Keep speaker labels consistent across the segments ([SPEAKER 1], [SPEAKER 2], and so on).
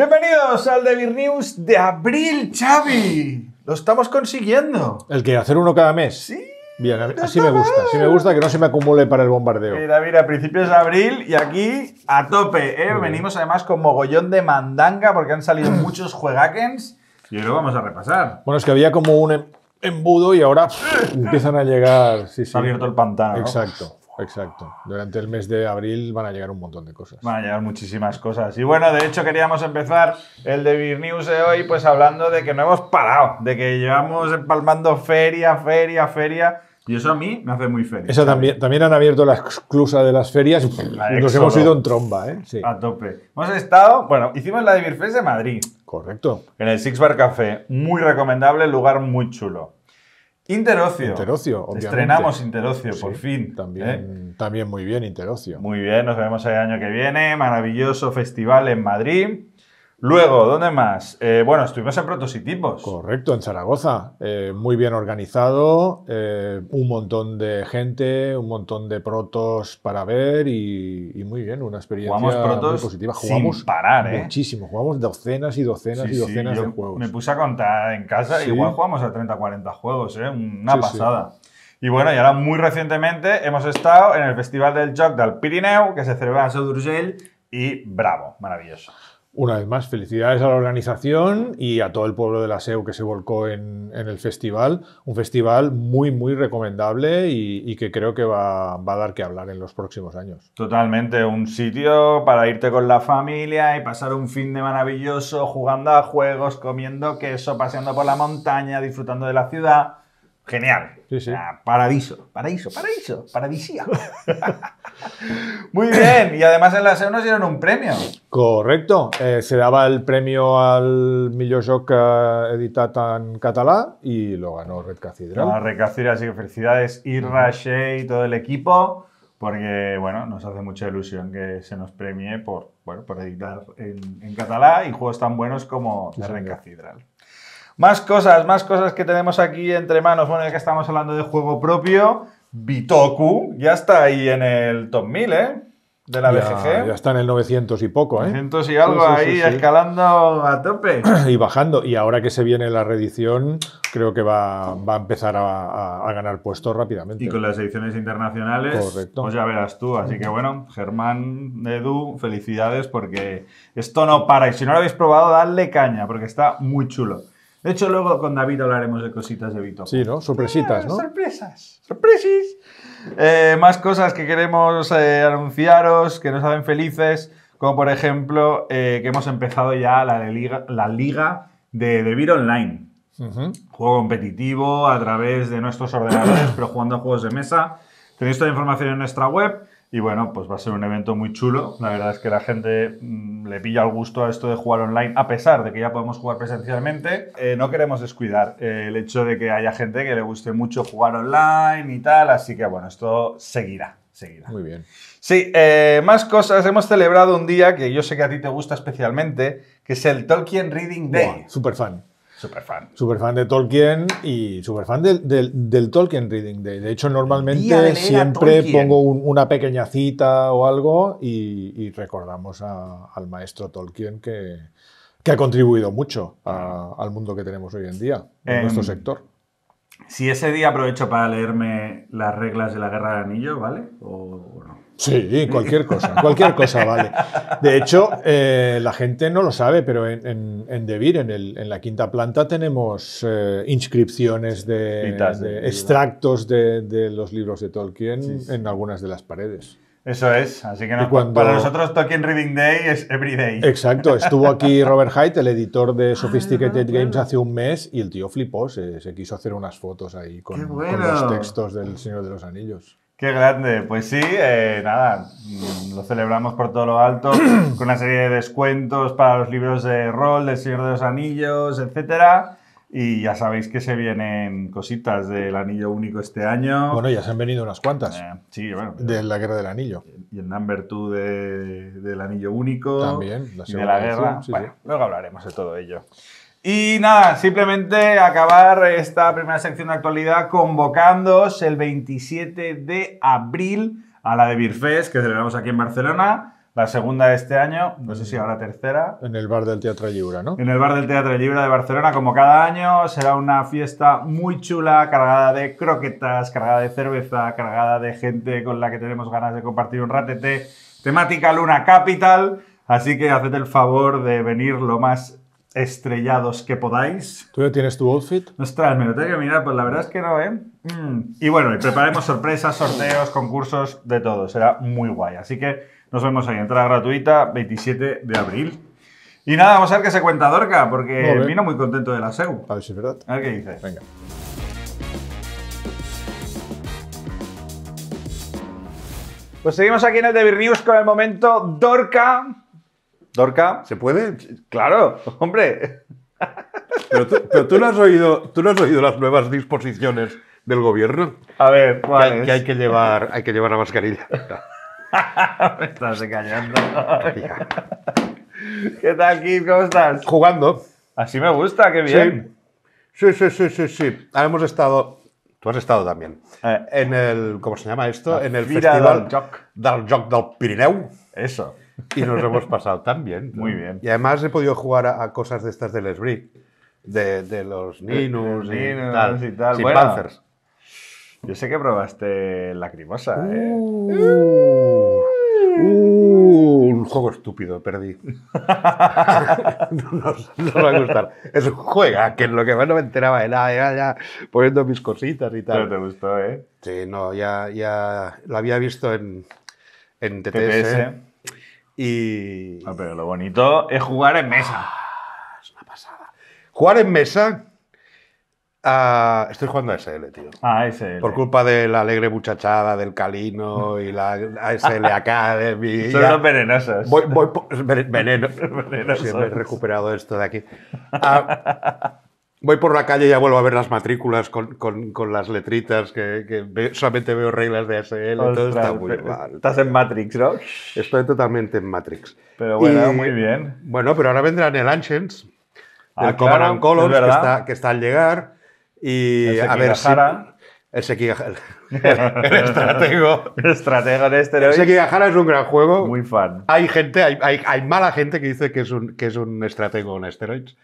[SPEAKER 1] Bienvenidos al Devir News de abril, Xavi. Lo estamos consiguiendo.
[SPEAKER 2] ¿El que ¿Hacer uno cada mes? Sí. Bien, así me gusta, así me gusta que no se me acumule para el bombardeo.
[SPEAKER 1] Mira, mira, a principios de abril y aquí a tope, ¿eh? Venimos además con mogollón de mandanga porque han salido muchos juegakens y luego lo vamos a repasar.
[SPEAKER 2] Bueno, es que había como un em-, embudo y ahora empiezan a llegar. Sí, sí. Ha abierto el pantano. Exacto. Exacto. Durante el mes de abril van a
[SPEAKER 1] llegar un montón de cosas. Van a llegar muchísimas cosas. Y bueno, de hecho queríamos empezar el de Beer News de hoy pues hablando de que no hemos parado, de que llevamos empalmando feria, feria, feria. Y eso a mí me hace muy feliz. Eso también,
[SPEAKER 2] también han abierto la exclusa de las ferias. y Nos hemos ido en tromba, ¿eh? A tope.
[SPEAKER 1] Hemos estado, bueno, hicimos la de Beer de Madrid. Correcto. En el Six Bar Café. Muy recomendable, lugar muy chulo. Interocio. Estrenamos Interocio, por fin. También, ¿eh? también muy bien, Interocio. Muy bien, nos vemos el año que viene. Maravilloso festival en Madrid. Luego, ¿dónde más? Eh, bueno, estuvimos en prototipos. Correcto, en Zaragoza. Eh, muy bien organizado,
[SPEAKER 2] eh, un montón de gente, un montón de protos para ver y,
[SPEAKER 1] muy bien, una experiencia muy positiva. Jugamos sin parar, ¿eh?
[SPEAKER 2] Muchísimo, jugamos docenas y docenas y docenas de
[SPEAKER 1] juegos. Me puse a contar en casa, y igual jugamos a 30, 40 juegos, ¿eh? Una pasada. Y bueno, y ahora muy recientemente hemos estado en el Festival del Joc del Pirineo que se celebra en Sodurgel, y bravo, maravilloso.
[SPEAKER 2] Una vez más, felicidades a la organización y a todo el pueblo de la SEU que se volcó en, el festival. Un festival muy, muy
[SPEAKER 1] recomendable y, que creo que va, va, a dar que hablar en los próximos años. Totalmente, un sitio para irte con la familia y pasar un fin de maravilloso jugando a juegos, comiendo queso, paseando por la montaña, disfrutando de la ciudad. Genial. Sí, paraíso, paraíso, paraíso, Muy bien, y además en la SEO nos dieron un premio.
[SPEAKER 2] Correcto, eh, se daba el premio al millor joc eh, editado en Catalá
[SPEAKER 1] y lo ganó Red Cathedral. Red Cathedral, así que felicidades Irra, Shea y todo el equipo, porque bueno, nos hace mucha ilusión que se nos premie por, bueno, por editar en, en y juegos tan buenos como Red Cathedral. Más cosas, más cosas que tenemos aquí entre manos. Bueno, ya que estamos hablando de juego propio, Bitoku ya está ahí en el top 1000, ¿eh? De la ya, BGG. Ya
[SPEAKER 2] está en el 900 y poco, ¿eh? 900 y algo ahí
[SPEAKER 1] escalando a tope.
[SPEAKER 2] Y bajando. Y ahora que se viene la reedición, creo que va, va a empezar a, a, ganar
[SPEAKER 1] puestos rápidamente. Y con las ediciones internacionales, pues ya verás tú. Así que bueno, Germán, Edu, felicidades porque esto no para. Y si no lo habéis probado, dadle caña porque está muy chulo. De hecho, luego con David hablaremos de cositas de Vito. Sí, ¿no? Sorpresitas, eh, ¿no?
[SPEAKER 3] sorpresas, sorpresis.
[SPEAKER 1] Eh, más cosas que queremos eh, anunciaros, que nos hacen felices, como por ejemplo que hemos empezado ya la, liga, de, de Online. Juego competitivo a través de nuestros ordenadores, pero jugando a juegos de mesa. Tenéis toda la información en nuestra web. Y bueno, pues va a ser un evento muy chulo. La verdad es que la gente mm, le pilla el gusto a esto de jugar online, a pesar de que ya podemos jugar presencialmente. Eh, no queremos descuidar eh, el hecho de que haya gente que le guste mucho jugar online y tal. Así que bueno, esto seguirá. Seguirá. Muy bien. Sí, eh, más cosas. Hemos celebrado un día que yo sé que a ti te gusta especialmente, que es el Tolkien Reading Day.
[SPEAKER 2] super fan fan, super fan de Tolkien y super fan del, Tolkien Reading Day. De hecho, normalmente siempre pongo una pequeña cita o algo y, recordamos al maestro Tolkien que, ha contribuido mucho
[SPEAKER 1] al mundo que tenemos hoy en día, en em, nuestro sector. Si ese día aprovecho para leerme las reglas de la Guerra de Anillo, ¿vale? ¿O no? Sí, cualquier cosa, cualquier cosa vale. De
[SPEAKER 2] hecho, eh, la gente no lo sabe, pero en, en, en en, la quinta planta, tenemos eh, inscripciones de, extractos de, los libros de Tolkien en algunas de las paredes. Eso es, así que para nosotros
[SPEAKER 1] Tolkien Reading Day es everyday. Exacto, estuvo aquí
[SPEAKER 2] Robert Haidt, el editor de ah, Sophisticated Games, hace un mes y el tío flipó, se, quiso hacer unas fotos ahí con, con, los textos del Señor de los Anillos.
[SPEAKER 1] Qué grande, pues sí, eh, nada, mm, lo celebramos por todo lo alto, con una serie de descuentos para los libros de rol, del Señor de los Anillos, etcétera. Y ya sabéis que se vienen cositas del anillo único este año. Bueno, ya se han venido unas cuantas. Eh, sí, bueno. De la guerra del anillo. Y el number 2 de, del anillo único. También, la de la guerra. bueno, luego hablaremos de todo ello. Y nada, simplemente acabar esta primera sección de actualidad convocándoos el 27 de abril a la de Birfest, que celebramos aquí en Barcelona. La segunda de este año, no sé si ahora tercera. En el bar del Teatro Libra, ¿no? En el bar del Teatro Libra de Barcelona, como cada año, será una fiesta muy chula, cargada de croquetas, cargada de cerveza, cargada de gente con la que tenemos ganas de compartir un ratete. Temática Luna Capital. Así que haced el favor de venir lo más estrellados que podáis. ¿Tú ya tienes tu outfit? Ostras, me lo tengo que mirar, pues la verdad es que no, ¿eh? Mm. Y bueno, y preparemos sorpresas, sorteos, concursos, de todo. Será muy guay. Así que nos vemos ahí. Entrada gratuita, 27 de abril. Y nada, vamos a ver qué se cuenta Dorca, porque vino muy contento de la SEU. A ver si es verdad. A ver qué dice. Venga. Pues seguimos aquí en el TV News con el
[SPEAKER 4] momento Dorca Dorca. ¿Se puede? Claro, hombre. Pero tú, no, has oído, tú no has oído las nuevas disposiciones del gobierno. A ver, ¿cuál que, hay que llevar, hay que llevar la mascarilla. Me estás
[SPEAKER 1] engañando. ¿Qué tal, Kim? ¿Cómo estás? Jugando. Así me gusta, qué bien.
[SPEAKER 4] Sí, sí, sí, sí, sí. hemos estado Tú has estado también. Eh. en el, ¿cómo se llama esto? En el Festival del Joc. del del Pirineu. Eso y nos hemos pasado también bien. Muy bien. Y además he podido jugar a, cosas de estas del Lesbri. de, los Ninus, y, tal, y, tal, Panzers.
[SPEAKER 1] Yo sé que probaste Lacrimosa, uh, ¿eh?
[SPEAKER 4] uh, un juego estúpido, perdí. no,
[SPEAKER 1] nos, va a gustar.
[SPEAKER 4] Es un juego que lo que más no me enteraba era ya, poniendo mis cositas y tal. Pero te gustó, ¿eh? Sí, no, ya, lo había visto en, en TTS y... Ah, pero lo bonito es jugar en mesa. Ah, es una pasada. Jugar en mesa... Ah, estoy jugando a SL, tío. Ah, SL. Por culpa de la alegre muchachada, del Calino y la SL Academy. Son los venenosos. Voy, voy veneno. venenosos. Sí, me he recuperado esto de aquí. Voy por la calle y ya vuelvo a ver las matrículas con, con, con las letritas, que, que solamente veo reglas de ASL, todo está muy mal. Estás en Matrix, ¿no? Estoy totalmente en Matrix. Pero bueno, muy bien. Bueno, pero ahora vendrán el Ancients, ah, el claro, Colors, que, está, que está, al llegar, y a ver si... El Sekigahara.
[SPEAKER 1] El, estratego.
[SPEAKER 4] el de esteroides. El Sekigahara es un gran juego. Muy fan. Hay gente, hay, hay, hay mala gente que dice que es un, que es un estratego en esteroides,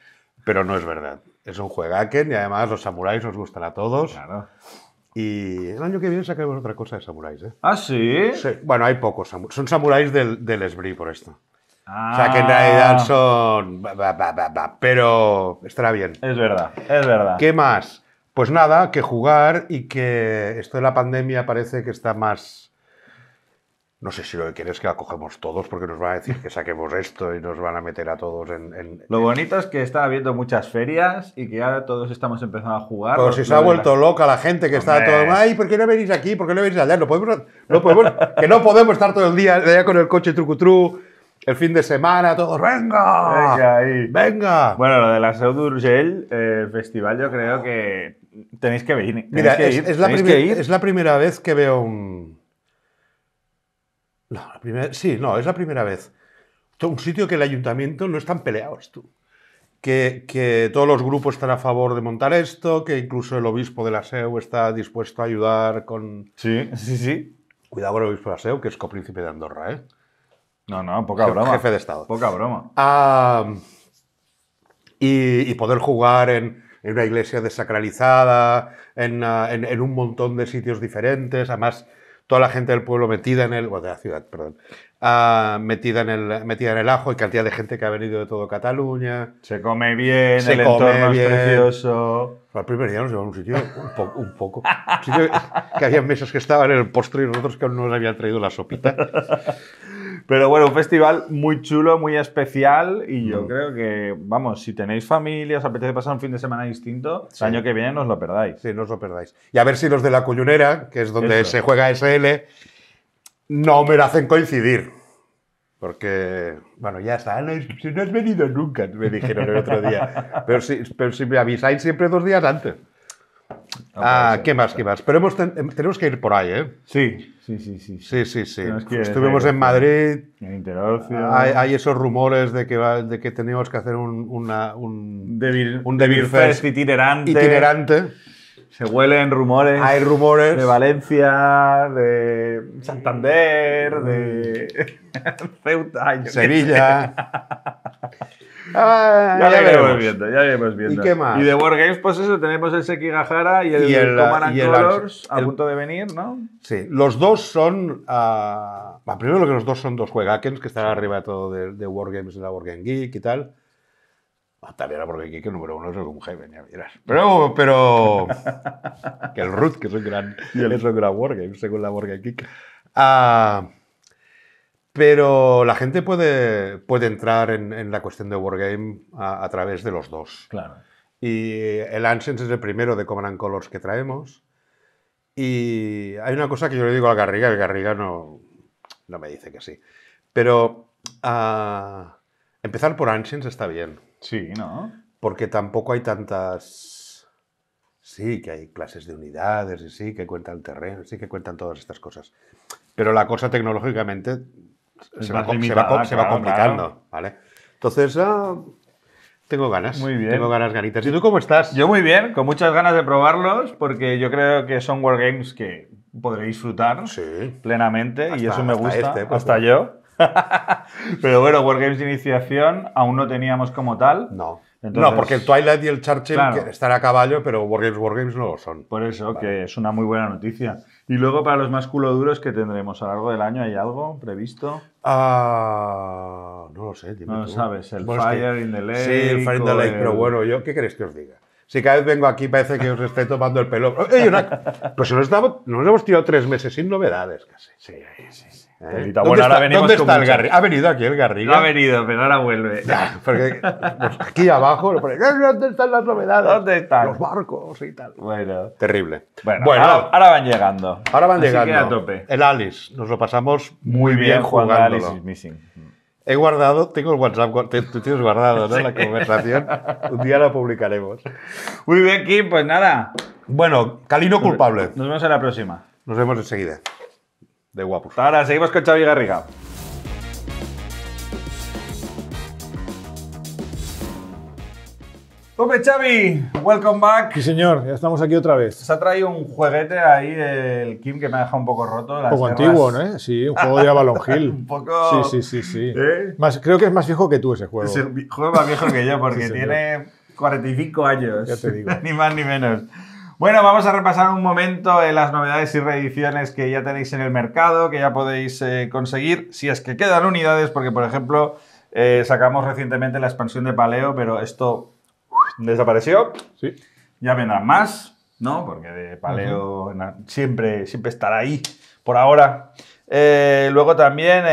[SPEAKER 4] pero no es verdad es un juegaken y además los samuráis nos gustan a todos. Claro. Y el año que viene sacaremos otra cosa de samuráis, ¿eh? ¿Ah, sí? bueno, hay pocos. Son samuráis del, del por esto. O sea, que en ah. realidad son... pero estará bien. Es verdad, es verdad. ¿Qué más? Pues nada, que jugar y que esto de la pandemia parece que está más no sé si lo que quieres que la cogemos todos porque nos van a decir que saquemos esto y nos van a meter a todos en... lo bonito es que está habiendo muchas ferias y que ahora todos estamos empezando a jugar. Pero pues si se ha vuelto loca la gente que está todo... ¡Ay, ¿por qué no venís aquí? ¿Por qué no venís allá? No podemos... No podemos que no podemos estar todo el día allá con el coche trucutru el fin de semana, todos, venga,
[SPEAKER 1] venga, Bueno, lo de la Seudurgel eh, el Festival, yo creo que tenéis que venir. Mira, es,
[SPEAKER 4] la primera vez que veo un, no, primera, sí, no, es la primera vez. Un sitio que el ayuntamiento no están peleados, tú. Que, que, todos los grupos están a favor de montar esto, que incluso el obispo de la SEU está dispuesto a ayudar con... Sí, sí, sí. Cuidado con el obispo de la SEU, que es copríncipe de Andorra, ¿eh? No, no, poca broma. Jefe de Estado. Poca broma. y, poder jugar en, en, una iglesia desacralizada, en, ah, en, en un montón de sitios diferentes, además toda la gente del pueblo metida en el, ...o de la ciudad, perdón, ah, metida, en el, metida en el ajo y cantidad de gente que ha venido de todo Cataluña. Se come bien, se el entorno bien. es precioso. Al primer día nos llevamos a un sitio un, un poco, que había mesas que estaban en el postre y nosotros que aún no nos habían traído la sopita. Pero
[SPEAKER 1] bueno, un festival muy chulo, muy especial y yo mm. creo que, vamos, si tenéis familia,
[SPEAKER 4] os apetece pasar un fin de semana distinto, el año que viene no os lo perdáis. Sí, no os lo perdáis. Y a ver si los de la Cullunera, que es donde se juega SL, no me lo hacen coincidir. Porque, bueno, ya está, no, no has venido nunca, me dijeron el otro día. pero, si, pero si me avisáis siempre dos días antes. Ah, ah ¿qué más? ¿Qué más? Pero tenemos que ir por ahí, ¿eh? Sí, sí, sí. Sí, sí, sí. sí. Estuvimos en Madrid. En Hay, esos rumores de que, va, de que teníamos que hacer un, una, un, Devil, un Fest, itinerante. itinerante. Se huelen rumores. Hay rumores.
[SPEAKER 1] De Valencia, de Santander, mm. de Ceuta. Sevilla.
[SPEAKER 4] ya, ya veremos. viendo, ya iremos viendo. ¿Y qué más? Y de Wargames,
[SPEAKER 1] pues eso, tenemos el Sekigahara y el, y el Command Colors a punto de venir, ¿no?
[SPEAKER 4] Sí, los dos son. primero ah, bueno, primero que los dos son dos juegakens que están arriba de todo de, de Wargames, de la Wargame Geek y tal. Ah, también era Geek, el número uno es el Heaven, ya miras. Pero, pero... que el Ruth, que es un gran, es un gran wargame, según la Wargame Geek. Ah... Pero la gente puede, puede entrar en, la cuestión de Wargame a, a, través de los dos. Claro. Y el Ancients es el primero de Command Colors que traemos. Y hay una cosa que yo le digo al Garriga, el Garriga no, no me dice que sí. Pero ah, empezar por Ancients está bien. Sí, ¿no? Porque tampoco hay tantas... Sí, que hay clases de unidades y sí, que cuentan terreno, sí, que cuentan todas estas cosas. Pero la cosa tecnológicamente se va, complicando, ¿vale? Entonces, ah, tengo ganas. Muy bien. Tengo ganas, ganitas. ¿Y tú cómo estás? Yo muy bien, con muchas ganas de probarlos, porque yo creo que son wargames
[SPEAKER 1] que podréis disfrutar plenamente y eso me gusta. Este, pues hasta yo. Pero bueno, Wargames de iniciación aún no teníamos como tal. No no, porque el Twilight y el Churchill están a caballo, pero Wargames, Wargames no lo son. Por eso, que es una muy buena noticia. Y luego para los más culo duros que tendremos a lo largo del año, ¿hay algo previsto?
[SPEAKER 4] Ah, no lo sé. Dime no lo sabes, el Fire in the Lake. Sí, el Fire in the Lake, pero bueno, yo, ¿qué queréis que os diga? Si cada vez vengo aquí parece que os estoy tomando el pelo. Pues nos, nos hemos tirado tres meses sin novedades casi. Sí, sí, sí. ¿Eh? Bueno, ¿Dónde ahora está, el Garriga? Ha venido aquí el Garriga. No ha venido, pero ahora vuelve. porque, pues, aquí abajo, eh, ¿dónde están las novedades? ¿Dónde están? Los barcos y tal. Bueno. Terrible. Bueno, ahora, van llegando. Ahora van llegando. El Alice, nos lo pasamos muy, bien, jugando. Alice Missing. He guardado, tengo el WhatsApp, tú tienes guardado ¿no? la conversación. Un día la publicaremos. Muy bien, Kim, pues nada. Bueno, Calino culpable. Nos vemos en la
[SPEAKER 1] próxima. Nos vemos enseguida de guapos. Ahora seguimos con Xavi Garriga. Hombre, Xavi, welcome back. Sí, señor, ya estamos aquí otra vez. Se ha traído un juguete ahí, del Kim, que me ha dejado un poco roto. un poco antiguo, ¿no? Eh?
[SPEAKER 2] Sí, un juego de Avalon Hill. un poco. Sí, sí, sí. sí. ¿Eh? creo que es más viejo que tú ese juego. Es el juego
[SPEAKER 1] más viejo que yo, porque tiene 45 años. Ya te digo. ni más ni menos. Bueno, vamos a repasar un momento eh, las novedades y reediciones que ya tenéis en el mercado, que ya podéis eh, conseguir, si es que quedan unidades, porque por ejemplo eh, sacamos recientemente la expansión de Paleo, pero esto desapareció. Sí. Ya vendrán más, ¿no? Porque de Paleo siempre, siempre estará ahí, por ahora. Eh, luego también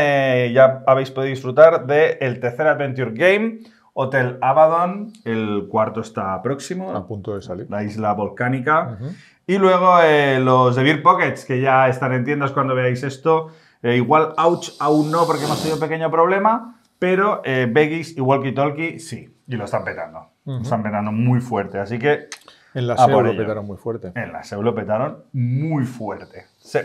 [SPEAKER 1] ya habéis podido disfrutar del el tercer Adventure Game Hotel Abaddon, el cuarto está próximo. A punto de salir. La isla volcánica. Y luego eh, los de Beer Pockets, que ya están en tiendas cuando veáis esto. Eh, igual Ouch aún no, porque hemos tenido un pequeño problema, pero eh, y Walkie Talkie sí. Y lo están petando. Lo están petando muy fuerte. Así que. En la SEO lo petaron muy fuerte. En la SEO lo petaron muy fuerte. Sí.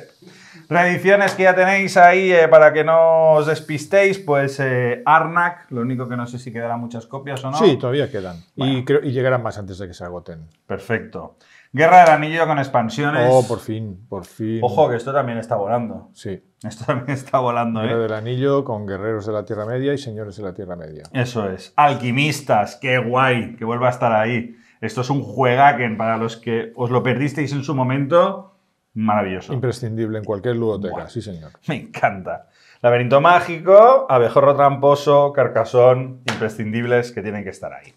[SPEAKER 1] Tradiciones que ya tenéis ahí eh, para que no os despistéis, pues eh, Arnak, lo único que no sé si quedarán muchas copias o no. Sí, todavía quedan. Y,
[SPEAKER 2] llegarán más antes de que se agoten. Perfecto.
[SPEAKER 1] Guerra del Anillo con expansiones. Oh, por fin, por fin. Ojo, que esto también está volando. Sí. Esto también está volando, Guerra ¿eh? del Anillo con guerreros
[SPEAKER 2] de la Tierra Media y señores de la Tierra Media.
[SPEAKER 1] Eso es. Alquimistas, qué guay, que vuelva a estar ahí. Esto es un juegaken para los que os lo perdisteis en su momento. Maravilloso. Imprescindible en cualquier ludoteca, sí señor. Me encanta. Laberinto mágico, abejorro tramposo, carcasón, imprescindibles que tienen que estar ahí.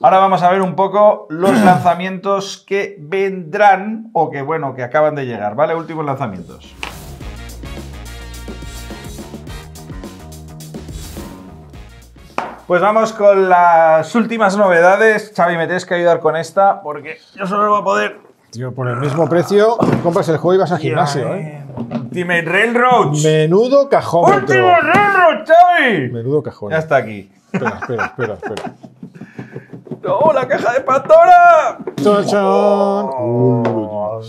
[SPEAKER 1] Ahora vamos a ver un poco los lanzamientos que vendrán o que, bueno, que acaban de llegar, ¿vale? Últimos lanzamientos. Pues vamos con las últimas novedades. Xavi, me tienes que ayudar con esta porque yo solo voy a poder
[SPEAKER 2] por el mismo precio compras el juego y
[SPEAKER 1] vas al gimnasio, ¿eh? Ultimate ¿eh? Railroads. Menudo cajón. ¡Último Railroad, Xavi! Menudo cajón. Ya está aquí. Espera, espera, espera, espera. ¡No, la caja de pastora! ¡Chochón! Oh.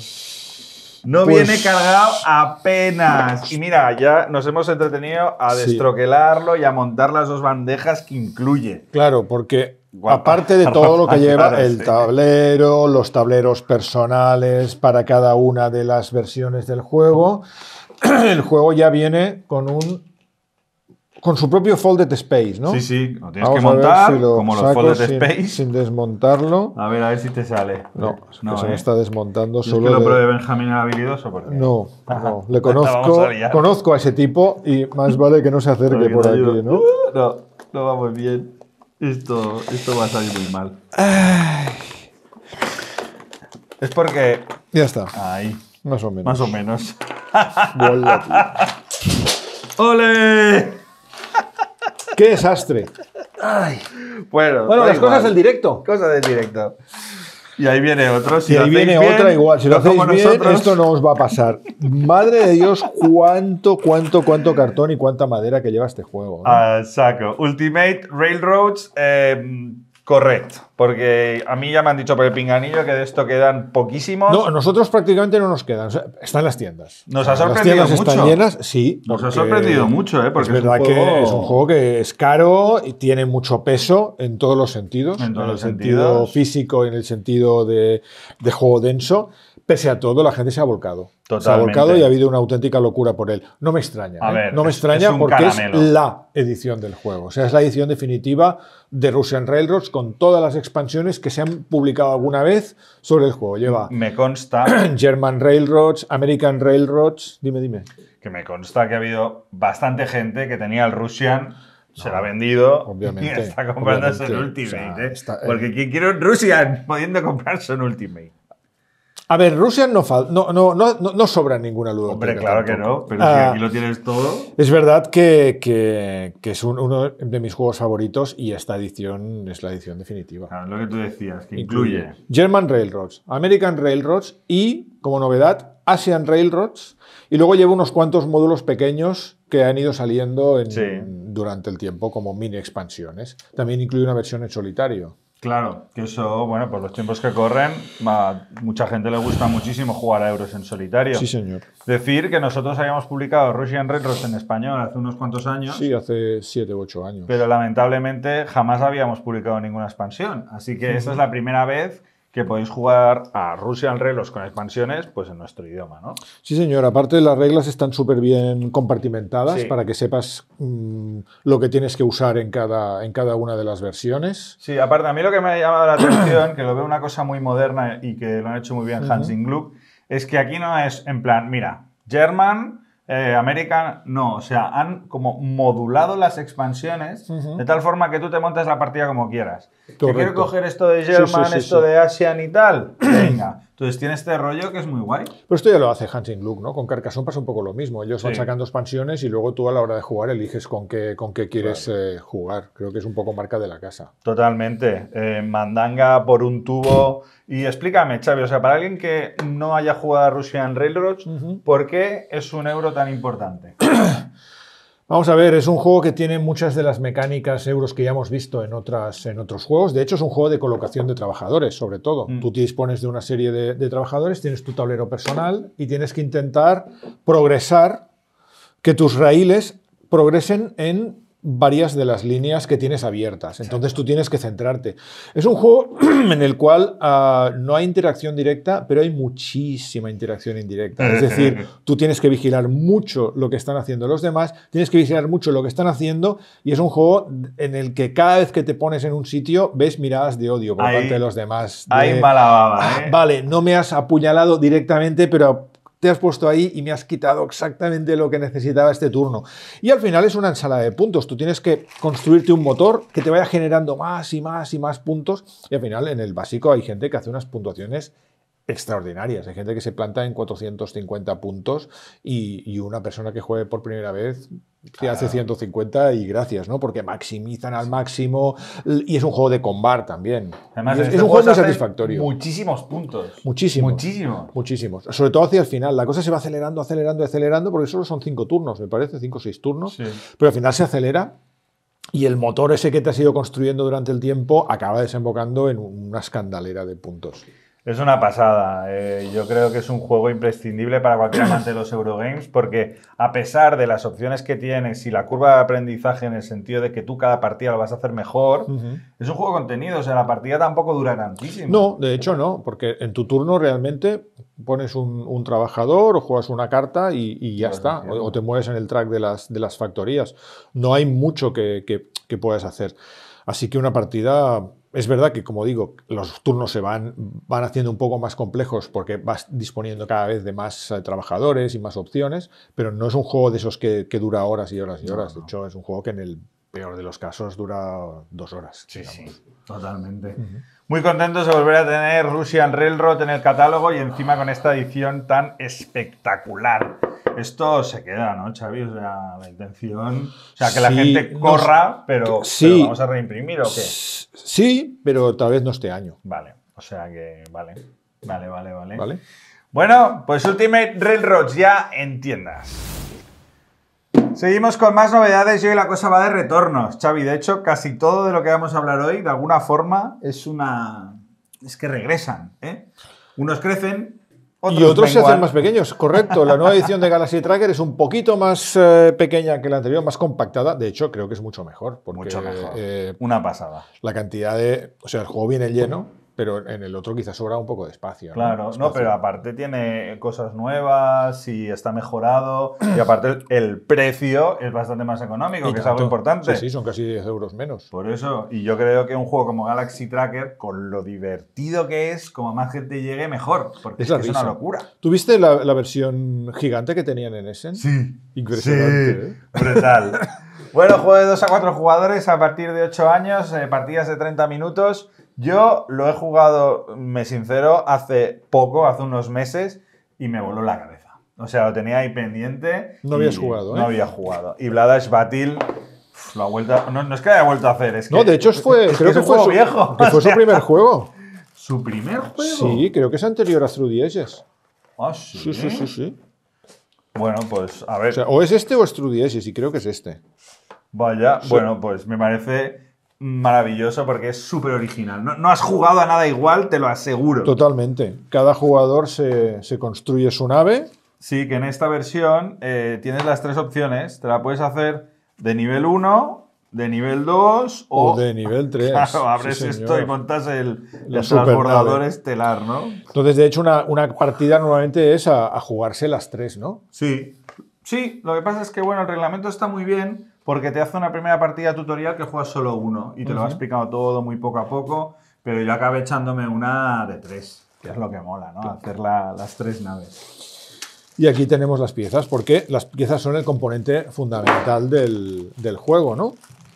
[SPEAKER 1] No viene pues cargado apenas. Y mira, ya nos hemos entretenido a destroquelarlo y a montar las dos bandejas que incluye. Claro, porque Aparte de todo lo que
[SPEAKER 2] lleva el tablero, los tableros personales para cada una de las versiones del juego, el juego ya viene con un con su propio folded space, ¿no? Sí, sí, lo tienes que montar como los folded sin, space
[SPEAKER 1] sin desmontarlo. A ver, a ver si te sale. No, no se me ¿eh? está desmontando solo. Es que lo de... pruebe Benjamín habilidoso porque... No,
[SPEAKER 2] no, le conozco, a conozco a ese tipo y más vale que no se acerque por aquí, ¿no? Uh,
[SPEAKER 1] no, no vamos bien. Esto, esto va a salir muy mal. Es porque.
[SPEAKER 2] Ya está. Ahí. Más o menos. Más o
[SPEAKER 1] menos. ¡Ole! ¡Qué desastre! Bueno, bueno las cosas del directo. Cosas del directo. Y ahí viene otro. Si y ahí viene otra igual. Si lo hacéis bien, esto
[SPEAKER 2] no os va a pasar. Madre de Dios, cuánto, cuánto, cuánto cartón y cuánta madera que lleva este juego.
[SPEAKER 1] ah saco. Ultimate Railroads. Eh, Correcto, porque a mí ya me han dicho por el pinganillo que de esto quedan poquísimos. No,
[SPEAKER 2] nosotros prácticamente no nos quedan, están las tiendas. Nos ha sorprendido mucho? las tiendas mucho. están llenas, sí. Nos ha sorprendido mucho, ¿eh? porque es, verdad que es un juego que es caro y tiene mucho peso en todos los sentidos, en, todos el sentido físico, en el sentido de juego denso pese a todo, la gente se ha volcado. Se ha volcado y ha habido una auténtica locura por él. No me extraña. ¿eh? no me extraña porque es la edición del juego. O sea, es la edición definitiva de Russian Railroads con todas las expansiones que se han publicado alguna vez sobre el juego. Lleva. Me consta. German Railroads, American Railroads. Dime, dime.
[SPEAKER 1] Que me consta que ha habido bastante gente que tenía el Russian. se la ha vendido y está comprando el Ultimate. ¿eh? Eh, porque quien quiere un Russian pudiendo comprarse un Ultimate.
[SPEAKER 2] A ver, Rusia no, no, no, no, sobra ninguna ludoteca. Hombre, claro que no, pero si ah, aquí lo tienes todo. Es verdad que, es uno de mis juegos favoritos y esta edición es la edición definitiva. lo que tú decías, que incluye. German Railroads, American Railroads y, como novedad, Asian Railroads. Y luego lleva unos cuantos módulos pequeños que han ido saliendo durante el tiempo como mini expansiones. También incluye una versión en solitario. Claro, que eso,
[SPEAKER 1] bueno, por los tiempos que corren, mucha gente le gusta muchísimo jugar a euros en solitario. Sí, señor. Decir que nosotros habíamos publicado Russian Retros en español hace unos cuantos años. Sí, hace siete u ocho años. Pero lamentablemente jamás habíamos publicado ninguna expansión. Así que esta es la primera vez que podéis jugar a Russian Relos con expansiones, pues en nuestro idioma, ¿no?
[SPEAKER 2] Sí, señor. Aparte, las reglas están súper bien compartimentadas para que sepas
[SPEAKER 1] mm,
[SPEAKER 2] lo que tienes que usar en cada, en cada una de las versiones.
[SPEAKER 1] Sí, aparte, a mí lo que me ha llamado la atención, que lo veo una cosa muy moderna y que lo han hecho muy bien Hansing uh es que aquí no es en plan, mira, German eh, American, no. O sea, han como modulado las expansiones de tal forma que tú te montes la partida como quieras. Correcto. quiero coger esto de German, esto de Asian y tal. Venga. Entonces tiene este rollo que es muy guay. Pero esto ya lo hace
[SPEAKER 2] Hansing Look, ¿no? Con Carcassonne pasa un poco lo mismo. Ellos van sacando expansiones y luego tú a la hora de jugar eliges con qué, con qué quieres eh, jugar. Creo que es un poco marca de la casa.
[SPEAKER 1] Totalmente. Eh, mandanga por un tubo. Y explícame, Xavi, o sea, para alguien que no haya jugado a Russian Railroads, ¿por qué es un euro tan importante?
[SPEAKER 2] Vamos a ver, es un juego que tiene muchas de las mecánicas euros que ya hemos visto en, otras, en otros juegos. De hecho, es un juego de colocación de trabajadores, sobre todo. Mm. Tú te dispones de una serie de, trabajadores, tienes tu tablero personal y tienes que intentar progresar, que tus raíles progresen en varias de las líneas que tienes abiertas. Entonces tú tienes que centrarte. Es un juego en el cual ah, no hay interacción directa, pero hay muchísima interacción indirecta. Es decir, tú tienes que vigilar mucho lo que están haciendo los demás, tienes que vigilar mucho lo que están haciendo y es un juego en el que cada vez que te pones en un sitio ves miradas de odio por parte de los demás. mala ah, ¿eh? Vale, no me has apuñalado directamente, pero te has puesto ahí y me has quitado exactamente lo que necesitaba este turno. Y al final es una ensalada de puntos. Tú tienes que construirte un motor que te vaya generando más y más y más puntos. Y al final en el básico hay gente que hace unas puntuaciones extraordinarias. Hay gente que se planta en 450 puntos y, una persona que juegue por primera vez que hace 150 y gracias, ¿no? Porque maximizan al máximo y es un juego de combar también. es, este un juego satisfactorio.
[SPEAKER 1] Muchísimos puntos.
[SPEAKER 2] Muchísimos. Muchísimos. Sobre todo hacia el final. La cosa se va acelerando, acelerando, acelerando, porque solo son cinco turnos, me parece, cinco o 6 turnos. Pero al final se acelera y el motor ese que te has ido construyendo durante el tiempo acaba desembocando en una
[SPEAKER 1] escandalera de puntos. Es una pasada. Eh, yo creo que es un juego imprescindible para cualquier amante de los Eurogames porque a pesar de las opciones que tienes y la curva de aprendizaje en el sentido de que tú cada partida lo vas a hacer mejor, es un juego contenido. O sea, la partida tampoco dura tantísimo. No,
[SPEAKER 2] de hecho no, porque en tu turno realmente pones un, trabajador o juegas una carta y, ya está. O, te mueves en el track de las, factorías. No hay mucho que puedas hacer. Así que una partida es verdad que, como digo, los turnos se van, van haciendo un poco más complejos porque vas disponiendo cada vez de más eh, trabajadores y más opciones, pero no es un juego de esos que, dura horas y horas y horas. De hecho, es un juego que en el peor de los casos dura dos horas. Sí, sí, totalmente.
[SPEAKER 1] Muy contento de volver a tener Russian Railroad en el catálogo y encima con esta edición tan espectacular esto se queda, ¿no, Xavi? O sea, la intención... O sea, que la gente corra, pero, sí, vamos a reimprimir o qué?
[SPEAKER 2] Sí, pero tal vez no este año.
[SPEAKER 1] Vale, o sea que vale. Vale, vale, vale. Bueno, pues Ultimate Railroads ya entiendas. Seguimos con más novedades y hoy la cosa va de retornos, Xavi. De hecho, casi todo de lo que vamos a hablar hoy, de alguna forma, es una... es que regresan, ¿eh? Unos crecen, y otros se hacen más pequeños, correcto. La nueva edición
[SPEAKER 2] de Galaxy Tracker es un poquito más eh, pequeña que la anterior, más compactada. De hecho, creo que es mucho mejor. mucho mejor. Eh, Una pasada. La cantidad de. O sea, el juego viene lleno pero en el otro quizás sobra un poco de espacio. Claro, no, pero
[SPEAKER 1] aparte tiene cosas nuevas y está mejorado y aparte el precio es bastante más económico, que es algo importante. Sí, son casi 10 euros menos. Por eso, y yo creo que un juego como Galaxy Tracker, con lo divertido que es, como más gente llegue, mejor, porque es, una locura.
[SPEAKER 2] ¿Tuviste la, versión
[SPEAKER 1] gigante que tenían en Essen? Sí. Impresionante. Sí, ¿eh? brutal. bueno, juego de 2 a 4 jugadores a partir de 8 años, eh, partidas de 30 minutos. Yo lo he jugado, me sincero, hace poco, hace unos meses, y me voló la cabeza. O sea, lo tenía ahí pendiente. No habías jugado, ¿eh? No había jugado. Y Bladash Batil. Lo ha vuelto no, es que haya vuelto a hacer, es que, No, de hecho fue, es que, fue, su, Que
[SPEAKER 2] fue su primer juego. ¿Su primer juego? Sí, creo que es anterior a True
[SPEAKER 1] Ah, sí. Sí, sí, sí, Bueno, pues a ver. O, sea, o
[SPEAKER 2] es este o es
[SPEAKER 1] y creo que es este. Vaya, bueno, pues me parece maravilloso porque es súper original. No, has jugado a nada igual, te lo aseguro.
[SPEAKER 2] Totalmente. Cada jugador se, construye su nave.
[SPEAKER 1] Sí, que en esta versión eh, tienes las tres opciones. Te la puedes hacer de nivel 1, de nivel 2 o, de nivel 3. Claro, abres esto y montas el,
[SPEAKER 2] transbordador
[SPEAKER 1] estelar, ¿no?
[SPEAKER 2] Entonces, de hecho, una, partida normalmente es a, a jugarse las
[SPEAKER 1] tres, ¿no? Sí. Sí, lo que pasa es que, bueno, el reglamento está muy bien porque te hace una primera partida tutorial que juegas solo uno y te lo ha explicado todo muy poco a poco, pero yo acabé echándome una de tres, que es lo que mola, ¿no? Hacer las tres naves.
[SPEAKER 2] Y aquí tenemos las piezas, porque las piezas son el componente fundamental del, juego, ¿no?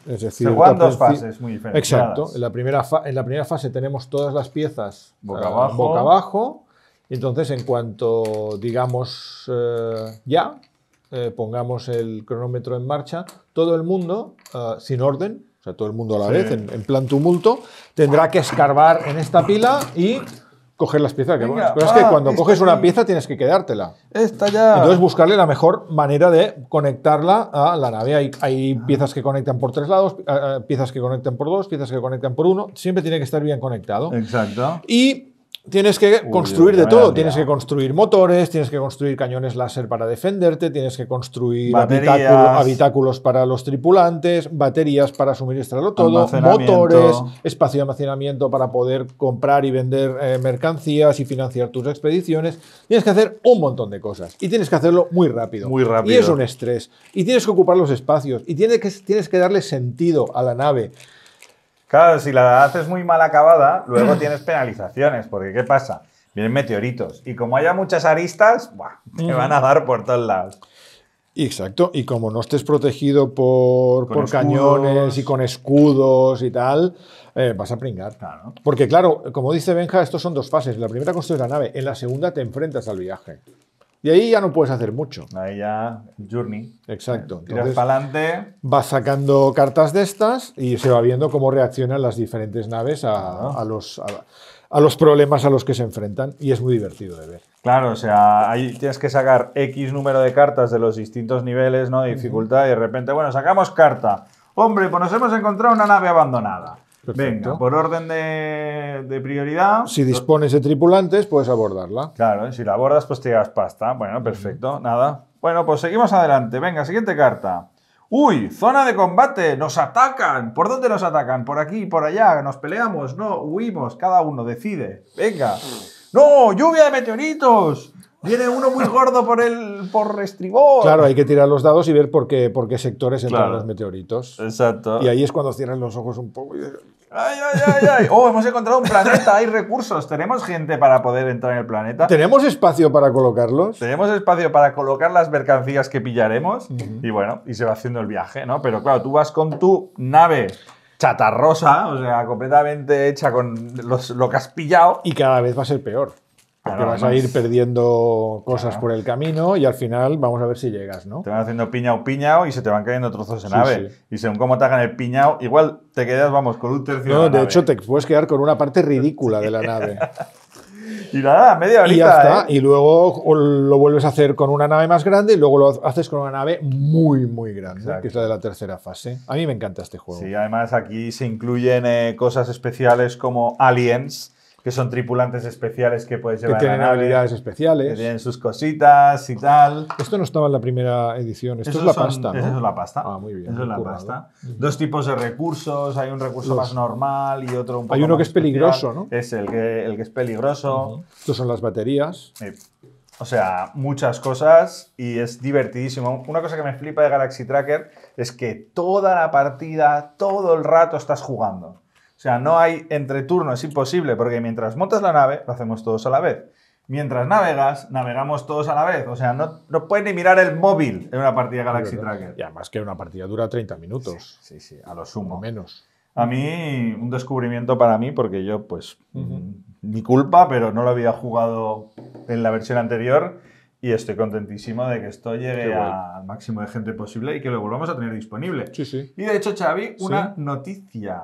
[SPEAKER 2] Es decir, se dos fases muy diferentes. Exacto. En la, primera en la primera fase tenemos todas las piezas eh, boca abajo. Boca abajo y entonces, en cuanto digamos eh, ya, eh, pongamos el cronómetro en marcha, todo el mundo, ah, sin orden, o sea, todo el mundo a la vez, en, plan tumulto, tendrá que escarbar en esta pila y coger las piezas. que, es que ah, cuando coges una pieza tienes que quedártela.
[SPEAKER 1] Esta ya. Entonces
[SPEAKER 2] buscarle la mejor manera de conectarla a la nave. Hay, ah. piezas que conectan por tres lados, eh, eh, piezas que conectan por dos, piezas que conectan por uno. Siempre tiene que estar bien conectado.
[SPEAKER 1] Exacto.
[SPEAKER 2] Y Tienes que construir de todo. Tienes que construir motores, tienes que construir cañones láser para defenderte, tienes que construir habitáculos para los tripulantes, baterías para suministrarlo todo, motores, espacio de almacenamiento para poder comprar y vender eh, mercancías y financiar tus expediciones. Tienes que hacer un montón de cosas y tienes que hacerlo muy rápido. Muy rápido. Y es un estrés. Y tienes que ocupar los espacios y tienes que, tienes que darle
[SPEAKER 1] sentido a la nave. Claro, si la haces muy mal acabada, luego tienes penalizaciones, porque ¿qué pasa? Vienen meteoritos. Y como haya muchas aristas, ¡buah! te van a dar por todos lados.
[SPEAKER 2] Exacto, y como no estés protegido por, cañones y con escudos y tal, eh, vas a pringar. Porque claro, como dice Benja, estos son dos fases. La primera construyes la nave, en la segunda te enfrentas al viaje. Y ahí ya no puedes hacer mucho. Ahí ya, journey. Exacto. Tiras para adelante. Vas sacando cartas de estas y se va viendo cómo reaccionan las diferentes naves a, ah. los, a, los problemas a los que se enfrentan y es muy divertido de ver.
[SPEAKER 1] Claro, o sea, ahí tienes que sacar X número de cartas de los distintos niveles ¿no? de dificultad y de repente, bueno, sacamos carta. Hombre, pues nos hemos encontrado una nave abandonada. Venga, por orden de, prioridad. Si dispones de tripulantes, puedes abordarla. Claro, si la abordas, pues te das pasta. Bueno, perfecto, nada. Bueno, pues seguimos adelante. Venga, siguiente carta. Uy, zona de combate, nos atacan. ¿Por dónde nos atacan? ¿Por aquí, por allá? ¿Nos peleamos? No, huimos, cada uno decide. Venga. No, lluvia de meteoritos. Viene uno muy gordo por el por estribor. Claro, hay
[SPEAKER 2] que tirar los dados y ver por qué, por qué sectores entran los
[SPEAKER 1] meteoritos. Exacto. Y ahí es cuando cierran los ojos un poco
[SPEAKER 2] y ¡Ay,
[SPEAKER 1] ay, ay, ay! ¡Oh, hemos encontrado un planeta! ¡Hay recursos! ¿Tenemos gente para poder entrar en el planeta? ¿Tenemos
[SPEAKER 2] espacio para colocarlos?
[SPEAKER 1] Tenemos espacio para colocar las mercancías que pillaremos. Y bueno, y se va haciendo el viaje, ¿no? Pero claro, tú vas con tu nave chatarrosa, o sea, completamente hecha con los, lo que has pillado. Y cada vez va a ser peor.
[SPEAKER 2] Porque vas a ir
[SPEAKER 1] perdiendo cosas por el camino y al final vamos a ver si llegas, ¿no? Te van haciendo piñao, piñao y se te van cayendo trozos de nave Y según cómo te hagan el piñao, igual te quedas, vamos, con un tercio de la de hecho
[SPEAKER 2] te puedes quedar con una parte ridícula de la nave.
[SPEAKER 1] y nada, media horita. Y ¿eh? Y luego lo vuelves a hacer con
[SPEAKER 2] una nave más grande y luego lo haces con una nave muy, muy grande,
[SPEAKER 1] que es la de la tercera fase. A mí me encanta este juego. Sí, además aquí se incluyen eh, cosas especiales como aliens que son tripulantes especiales que puedes llevar. Que tienen habilidades especiales. tienen sus cositas y tal. Esto no estaba en la primera edición. Esto es la pasta. ¿no? es la pasta. Ah, muy bien. Eso es la pasta. Dos tipos de recursos. Hay un recurso más normal y otro un poco. Hay uno que es peligroso, ¿no? Es el que, el que es peligroso. Estos son las baterías. O sea, muchas cosas y es divertidísimo. Una cosa que me flipa de Galaxy Tracker es que toda la partida, todo el rato estás jugando. O sea, no hay entreturno, es imposible, porque mientras montas la nave, lo hacemos todos a la vez. Mientras navegas, navegamos todos a la vez. O sea, no, puedes ni mirar el móvil en una partida Galaxy Tracker. Y además que una partida dura 30 minutos. Sí, sí, a lo sumo. menos. A mí, un descubrimiento para mí, porque yo, pues, mm, mi culpa, pero no lo había jugado en la versión anterior. Y estoy contentísimo de que esto llegue al máximo de gente posible y que lo volvamos a tener disponible. Sí, sí. Y de hecho, Xavi, una noticia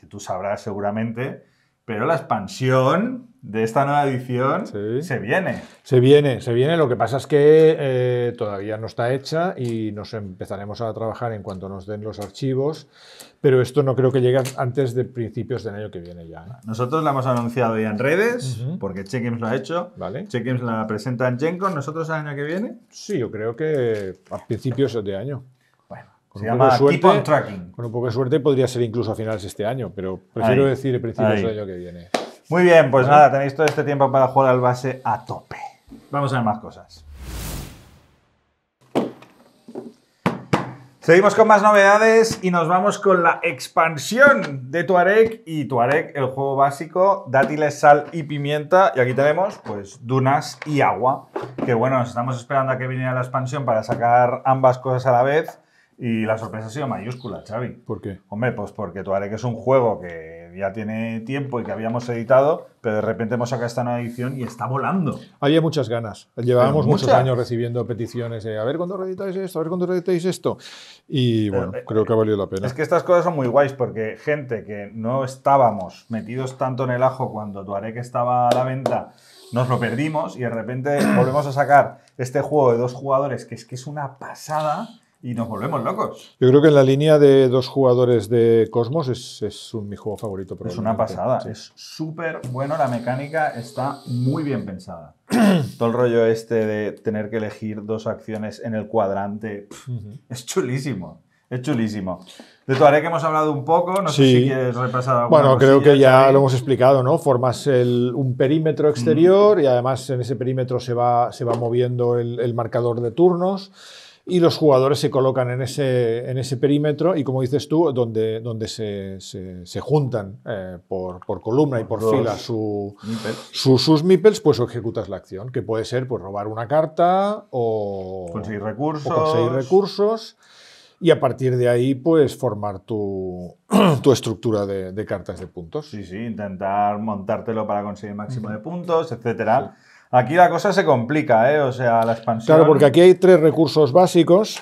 [SPEAKER 1] que tú sabrás seguramente, pero la expansión de esta nueva edición se viene. Se viene, se viene. Lo que pasa es que
[SPEAKER 2] eh, todavía no está hecha y nos empezaremos a trabajar en cuanto nos den los archivos,
[SPEAKER 1] pero esto no creo que llegue antes de principios del año que viene ya. ¿eh? Nosotros la hemos anunciado ya en redes, porque Check porque lo ha hecho. Vale. Checkins la presenta en GenCon. ¿Nosotros el año que viene? Sí, yo creo que a principios de año. Con se llama suerte, Keep on Tracking.
[SPEAKER 2] Con un poco de suerte podría ser incluso a finales de este año, pero prefiero decir principios del año que viene. Muy bien,
[SPEAKER 1] pues nada, tenéis todo este tiempo para jugar al base a tope. Vamos a ver más cosas. Seguimos con más novedades y nos vamos con la expansión de Tuareg y Tuareg, el juego básico, dátiles, sal y pimienta. Y aquí tenemos, pues, dunas y agua. Que bueno, nos estamos esperando a que viniera la expansión para sacar ambas cosas a la vez. Y la sorpresa ha sido mayúscula, Xavi. ¿Por qué? Hombre, pues porque Tuareg es un juego que ya tiene tiempo y que habíamos editado, pero de repente hemos sacado esta nueva edición y está volando.
[SPEAKER 2] Había muchas ganas. Llevábamos muchos años recibiendo peticiones de a ver cuándo reeditáis esto, a ver cuándo reeditáis esto. Y bueno, eh, creo que ha valido la pena. Es
[SPEAKER 1] que estas cosas son muy guays porque gente que no estábamos metidos tanto en el ajo cuando Tuareg estaba a la venta, nos lo perdimos y de repente volvemos a sacar este juego de dos jugadores que es que es una pasada y nos volvemos locos.
[SPEAKER 2] Yo creo que en la línea de dos jugadores de Cosmos es, es un, mi juego favorito. Es una pasada, es
[SPEAKER 1] súper bueno, la mecánica está muy bien pensada. Todo el rollo este de tener que elegir dos acciones en el cuadrante es chulísimo. Es chulísimo. De que hemos hablado un poco, no sé si quieres repasar alguna Bueno, creo que
[SPEAKER 2] ya lo hemos explicado, ¿no? Formas un perímetro exterior y además en ese perímetro se va, se va moviendo el, el marcador de turnos y los jugadores se colocan en ese, en ese perímetro y, como dices tú, donde, donde se, juntan eh, por, columna y por fila
[SPEAKER 3] sus
[SPEAKER 2] meeples, pues ejecutas la acción, que puede ser pues, robar una carta o conseguir recursos. conseguir recursos y a partir de ahí, pues formar
[SPEAKER 1] tu, tu estructura de, cartas de puntos. Sí, sí, intentar montártelo para conseguir máximo de puntos, etcétera. Aquí la cosa se complica, ¿eh? O sea, la expansión. Claro, porque aquí
[SPEAKER 2] hay tres recursos básicos,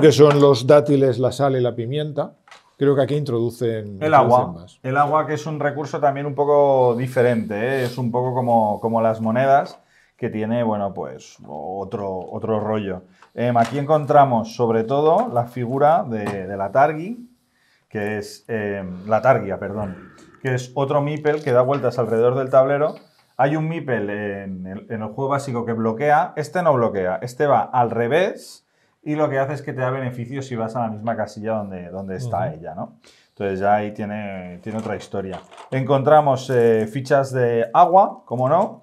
[SPEAKER 2] que son los dátiles, la sal y la pimienta. Creo que aquí introducen. El agua.
[SPEAKER 1] El agua, que es un recurso también un poco diferente, ¿eh? es un poco como, como las monedas, que tiene, bueno, pues otro, otro rollo. Em, aquí encontramos sobre todo la figura de, la Targi, que es. Em, la Targia, perdón. Que es otro Mipel que da vueltas alrededor del tablero hay un MIPEL en el, juego básico que bloquea, este no bloquea, este va al revés y lo que hace es que te da beneficios si vas a la misma casilla donde, donde está ella, ¿no? Entonces ya ahí tiene, otra historia. Encontramos eh, fichas de agua, como no.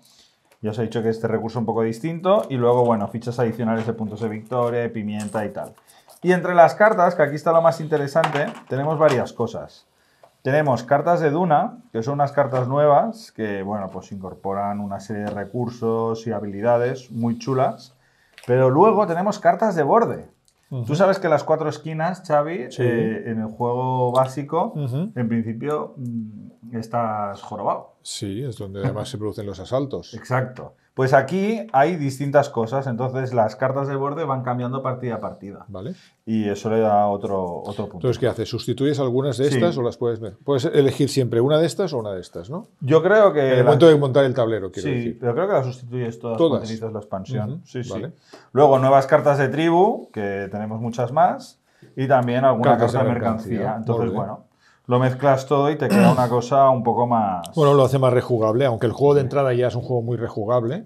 [SPEAKER 1] Ya os he dicho que este recurso es un poco distinto. Y luego, bueno, fichas adicionales de puntos de victoria, pimienta y tal. Y entre las cartas, que aquí está lo más interesante, tenemos varias cosas. Tenemos cartas de Duna, que son unas cartas nuevas que, bueno, pues incorporan una serie de recursos y habilidades muy chulas. Pero luego tenemos cartas de borde. Tú sabes que las cuatro esquinas, Xavi, eh, en el juego básico, en principio mm, estás jorobado. Sí, es donde además se producen los asaltos. Exacto. Pues aquí hay distintas cosas, entonces las cartas de borde van cambiando partida a partida. Vale. Y eso le da otro, otro punto. Entonces, ¿qué haces? ¿Sustituyes
[SPEAKER 2] algunas de estas o las puedes ver? Puedes elegir siempre una de estas o una de estas, ¿no? Yo creo que. En el momento de montar el tablero, quiero sí, Sí,
[SPEAKER 1] pero creo que las sustituyes todas, todas. cuando necesitas la expansión. Sí, sí. Luego, nuevas cartas de tribu, que tenemos muchas más. Y también alguna carta de mercancía. Entonces, bueno, lo mezclas todo y te queda una cosa un poco más.
[SPEAKER 2] Bueno, lo hace más rejugable, aunque el juego de entrada ya es un juego muy rejugable.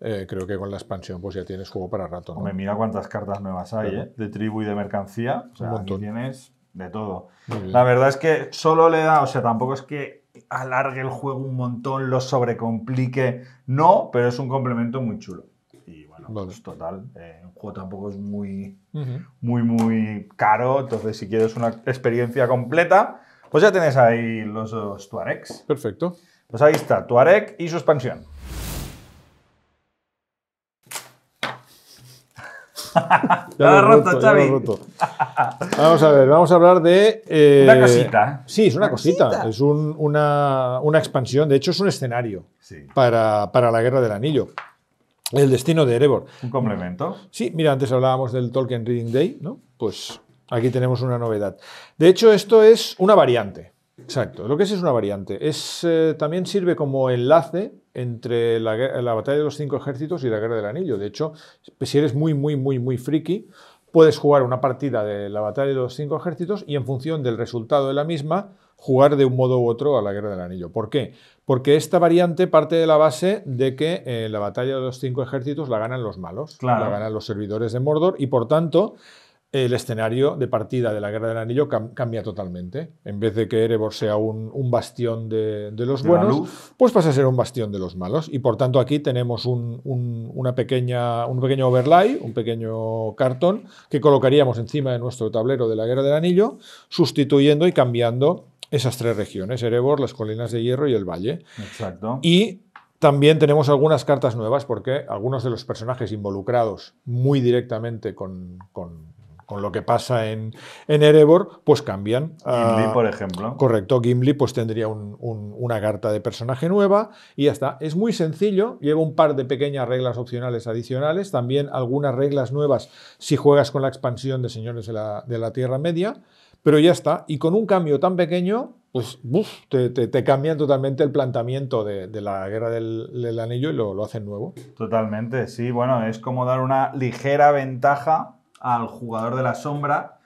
[SPEAKER 2] Eh, creo que con la expansión pues ya tienes juego para rato. ¿no? mira
[SPEAKER 1] cuántas cartas nuevas hay, ¿eh? de tribu y de mercancía. aquí tienes de todo. La verdad es que solo le da, o sea, tampoco es que alargue el juego un montón, lo sobrecomplique, no, pero es un complemento muy chulo. Y bueno, es pues, total, un eh, el juego tampoco es muy, muy, muy caro, entonces si quieres una experiencia completa, pues ya tenés ahí los dos Tuaregs. Perfecto. Pues ahí está, Tuareg y su expansión.
[SPEAKER 2] lo has roto, Xavi. roto. Vamos a ver, vamos a hablar de. Eh, una cosita. Sí, es una, cosita. Es una, expansión. De hecho, es un escenario para, para, la guerra del anillo. El destino de Erebor. Un complemento. Sí, mira, antes hablábamos del Tolkien Reading Day, ¿no? Pues Aquí tenemos una novedad. De hecho, esto es una variante. Exacto, lo que es es una variante. Es, eh, también sirve como enlace entre la, batalla de los cinco ejércitos y la guerra del anillo. De hecho, si eres muy, muy, muy, muy friki, puedes jugar una partida de la batalla de los cinco ejércitos y en función del resultado de la misma, jugar de un modo u otro a la guerra del anillo. ¿Por qué? Porque esta variante parte de la base de que eh, la batalla de los cinco ejércitos la ganan los malos, la ganan los servidores de Mordor y por tanto el escenario de partida de la Guerra del Anillo cambia totalmente. En vez de que Erebor sea un, bastión de, los buenos, pues pasa a ser un bastión de los malos. Y por tanto aquí tenemos un, una pequeña, un pequeño overlay, un pequeño cartón que colocaríamos encima de nuestro tablero de la Guerra del Anillo, sustituyendo y cambiando esas tres regiones, Erebor, las Colinas de Hierro y el Valle.
[SPEAKER 1] Exacto.
[SPEAKER 2] Y también tenemos algunas cartas nuevas porque algunos de los personajes involucrados muy directamente con con lo que pasa en, en Erebor, pues cambian. Gimli, por ejemplo. Correcto, Gimli pues tendría una carta de personaje nueva y ya está. Es muy sencillo, lleva un par de pequeñas reglas opcionales adicionales, también algunas reglas nuevas si juegas con la expansión de Señores de la, Tierra Media, pero ya está. Y con un cambio tan pequeño, pues te, cambian totalmente el planteamiento de, la
[SPEAKER 1] guerra del, anillo y lo, lo hacen nuevo. Totalmente, sí. Bueno, es como dar una ligera ventaja al jugador de la sombra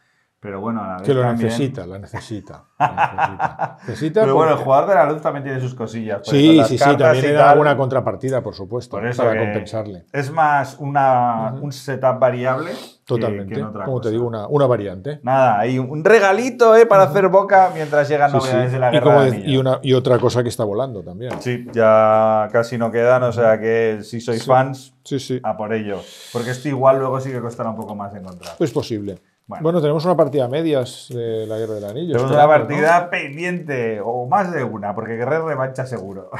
[SPEAKER 1] pero bueno, la Que lo necesita, la necesita. pero bueno, el jugador de la luz también tiene sus cosillas. sí, sí, sí, también da una contrapartida, por supuesto, para compensarle. Es más una, un setup variable. Totalmente. Que, como te digo, una, variante. Nada, hay un regalito eh, para hacer boca mientras llegan novedades de la guerra. Y,
[SPEAKER 2] una, y, otra cosa que está volando también. Sí, ya
[SPEAKER 1] casi no quedan, o sea que si sois sí. fans, a por ello. Porque esto igual luego sí que costará un poco más encontrar. Es posible.
[SPEAKER 2] Bueno. tenemos una partida medias de la Guerra del Anillo. Tenemos una partida
[SPEAKER 1] pendiente, o más de una, porque Guerrero revancha seguro.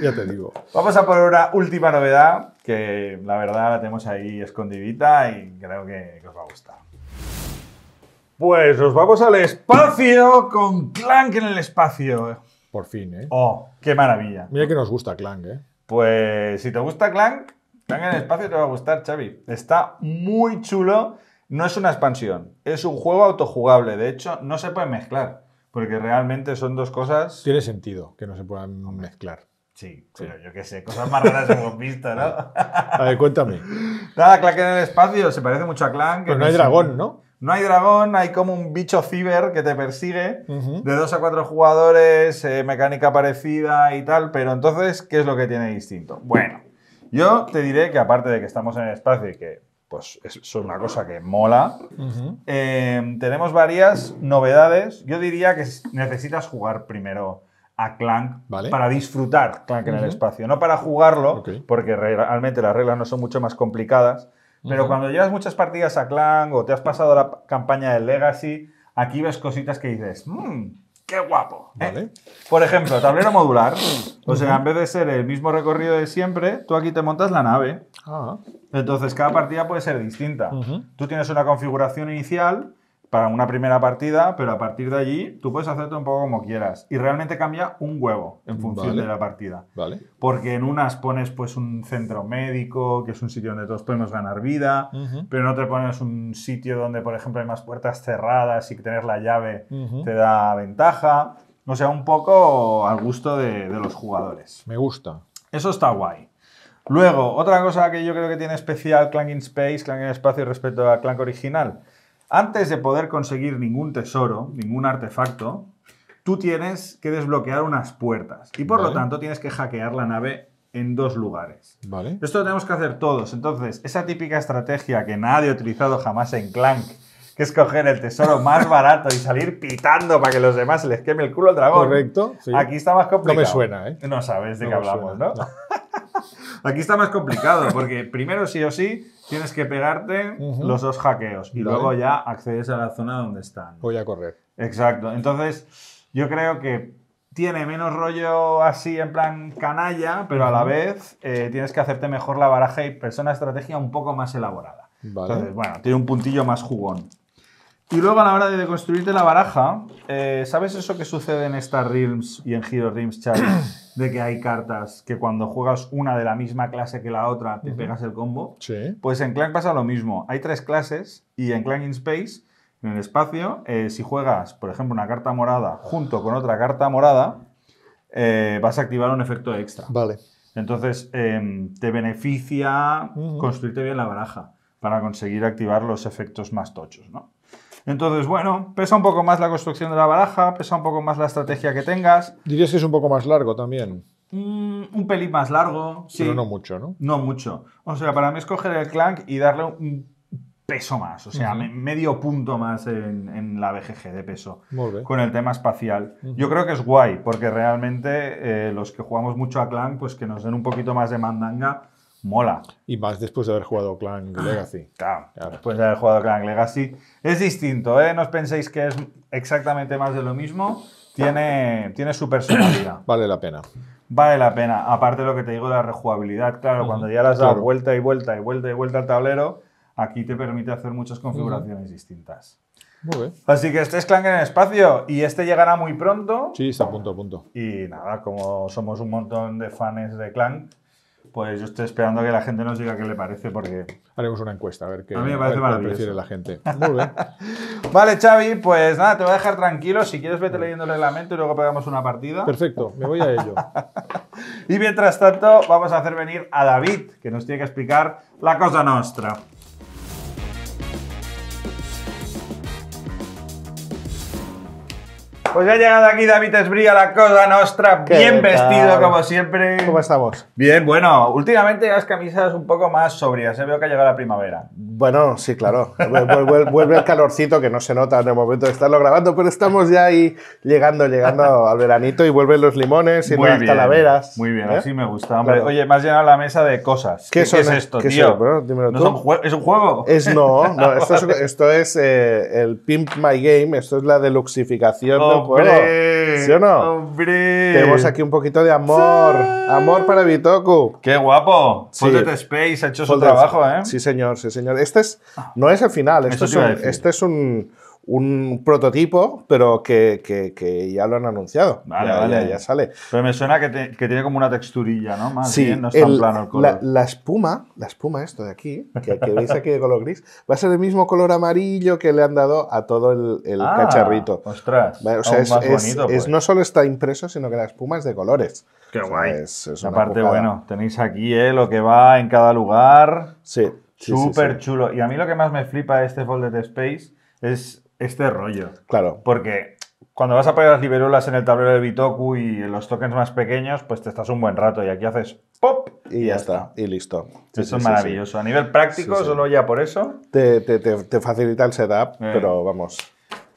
[SPEAKER 1] ya te digo. Vamos a por una última novedad, que la verdad la tenemos ahí escondidita y creo que, que os va a gustar. Pues nos vamos al espacio con Clank en el espacio. Por fin, ¿eh? Oh, qué maravilla. Mira que nos gusta Clank, ¿eh? Pues si te gusta Clank, Clank en el espacio te va a gustar, Xavi. Está muy chulo no es una expansión, es un juego autojugable. De hecho, no se puede mezclar, porque realmente son dos cosas. Tiene sentido que no se puedan mezclar. Sí, pero yo qué sé, cosas más raras hemos visto, ¿no? A ver, cuéntame. Nada, Clank en el espacio, se parece mucho a Clank. Pero no, hay dragón, ¿no? No hay dragón, hay como un bicho ciber que te persigue, de dos a cuatro jugadores, eh, mecánica parecida y tal, pero entonces, ¿qué es lo que tiene distinto? Bueno, yo te diré que aparte de que estamos en el espacio y que pues es una cosa que mola. Em, tenemos varias novedades. Yo diría que necesitas jugar primero a Clank para disfrutar Clank en el espacio, no para jugarlo, porque realmente las reglas no son mucho más complicadas. Pero cuando llevas muchas partidas a Clank o te has pasado la campaña de Legacy, aquí ves cositas que dices, mm, qué guapo. Vale. ¿Eh? Por ejemplo, tablero modular. O sea, en vez de ser el mismo recorrido de siempre, tú aquí te montas la nave. Ah. Entonces, cada partida puede ser distinta. Tú tienes una configuración inicial para una primera partida, pero a partir de allí tú puedes hacerte un poco como quieras. Y realmente cambia un huevo en función de la partida. Vale. Porque en unas pones pues un centro médico, que es un sitio donde todos podemos ganar vida, pero en te pones un sitio donde, por ejemplo, hay más puertas cerradas y que tener la llave te da ventaja. O sea, un poco al gusto de, de los jugadores. Me gusta. Eso está guay. Luego, otra cosa que yo creo que tiene especial Clank in Space, Clank en Espacio respecto a Clank original antes de poder conseguir ningún tesoro, ningún artefacto, tú tienes que desbloquear unas puertas. Y por lo tanto tienes que hackear la nave en dos lugares. Vale. Esto lo tenemos que hacer todos. Entonces, esa típica estrategia que nadie ha utilizado jamás en Clank, que es coger el tesoro más barato y salir pitando para que los demás se les queme el culo al dragón. Correcto. Aquí está más complicado. No me suena, ¿eh? No sabes de qué hablamos, no Aquí está más complicado, porque primero sí o sí tienes que pegarte los dos hackeos y luego ya accedes a la zona donde están. Voy a correr. Exacto. Entonces, yo creo que tiene menos rollo así en plan canalla, pero a la vez eh, tienes que hacerte mejor la baraja y persona estrategia un poco más elaborada. Entonces, bueno, tiene un puntillo más jugón. Y luego a la hora de construirte la baraja, eh, ¿sabes eso que sucede en Star Realms y en Hero Realms Charles? De que hay cartas que cuando juegas una de la misma clase que la otra te pegas el combo. Sí. Pues en Clank pasa lo mismo. Hay tres clases y en Clank in Space, en el espacio, eh, si juegas, por ejemplo, una carta morada junto con otra carta morada, eh, vas a activar un efecto extra. Vale. Entonces, em, te beneficia construirte bien la baraja para conseguir activar los efectos más tochos, ¿no? Entonces, bueno, pesa un poco más la construcción de la baraja, pesa un poco más la estrategia que tengas. Dirías que es un poco más largo también. Mm, un pelín más largo, sí. Pero no mucho, ¿no? No mucho. O sea, para mí es coger el clank y darle un peso más, o sea, medio punto más en, la BGG de peso con el tema espacial. Yo creo que es guay, porque realmente eh, los que jugamos mucho a Clan, pues que nos den un poquito más de mandanga mola. Y más después de haber jugado Clan ah, Legacy. Claro, después de haber jugado Clan Legacy. Es distinto, ¿eh? No os penséis que es exactamente más de lo mismo. Tiene, tiene su personalidad. Vale la pena. Vale la pena. Aparte de lo que te digo de la rejugabilidad, claro, cuando ya las has vuelta y vuelta y vuelta y vuelta al tablero, aquí te permite hacer muchas configuraciones distintas. Muy bien. Así que este es en el espacio y este llegará muy pronto. Sí, está a punto, a punto. Y nada, como somos un montón de fans de Clan pues yo estoy esperando a que la gente nos diga qué le parece, porque. Haremos una encuesta, a ver qué, la gente. vale, Xavi, pues nada, te voy a dejar tranquilo. Si quieres, vete leyendo el reglamento y luego pegamos una partida. Perfecto, me voy a ello. y mientras tanto, vamos a hacer venir a David, que nos tiene que explicar la cosa nuestra. Pues ya ha llegado aquí David Esbría, la cosa nuestra, bien vestido como siempre. ¿Cómo
[SPEAKER 3] estamos? Bien, bueno,
[SPEAKER 1] últimamente las camisas un poco más sobrias, se ¿eh? veo que ha llegado la primavera.
[SPEAKER 3] Bueno, sí, claro, vuelve el calorcito que no se nota en el momento de estarlo grabando, pero estamos ya ahí llegando, llegando al veranito y vuelven los limones y las calaveras. Muy
[SPEAKER 1] bien, ¿eh? así me gusta. Hombre. Oye, me has la mesa de cosas. ¿Qué, es esto, tío? Dímelo tú. ¿Es un juego? Es, no,
[SPEAKER 3] esto es, eh, el Pimp My Game, esto es la deluxificación oh, ¿Sí o no? ¡Hombre! Tenemos aquí un poquito de amor. Amor para Bitoku. ¡Qué guapo! Sí. Space
[SPEAKER 1] ha hecho su trabajo, ¿eh?
[SPEAKER 3] Sí, señor, sí, señor. Este es, ah. no es el final. es este es un un prototipo, pero que, ya lo han anunciado. Vale, vale. Ya, sale.
[SPEAKER 1] Pero me suena que, tiene como una texturilla,
[SPEAKER 3] ¿no? sí, no está tan plano el color. La, espuma, la espuma, esto de aquí, que, veis aquí de color gris, va a ser el mismo color amarillo que le han dado a todo el, el ah, cacharrito. Ostras. es, pues. no solo está impreso, sino que la espuma es de colores.
[SPEAKER 1] Qué guay. Es,
[SPEAKER 3] Aparte, bueno,
[SPEAKER 1] tenéis aquí eh, lo que va en cada lugar. Sí. Súper chulo. Y a mí lo que más me flipa de este Folded Space es este rollo. Claro. Porque cuando vas a poner las ciberulas en el tablero de Bitoku y en los tokens más pequeños, pues te estás un buen
[SPEAKER 3] rato y aquí haces ¡pop! Y, ya está. y listo. eso es maravilloso.
[SPEAKER 1] a nivel práctico, solo ya por eso.
[SPEAKER 3] Te, facilita el setup, eh. pero vamos.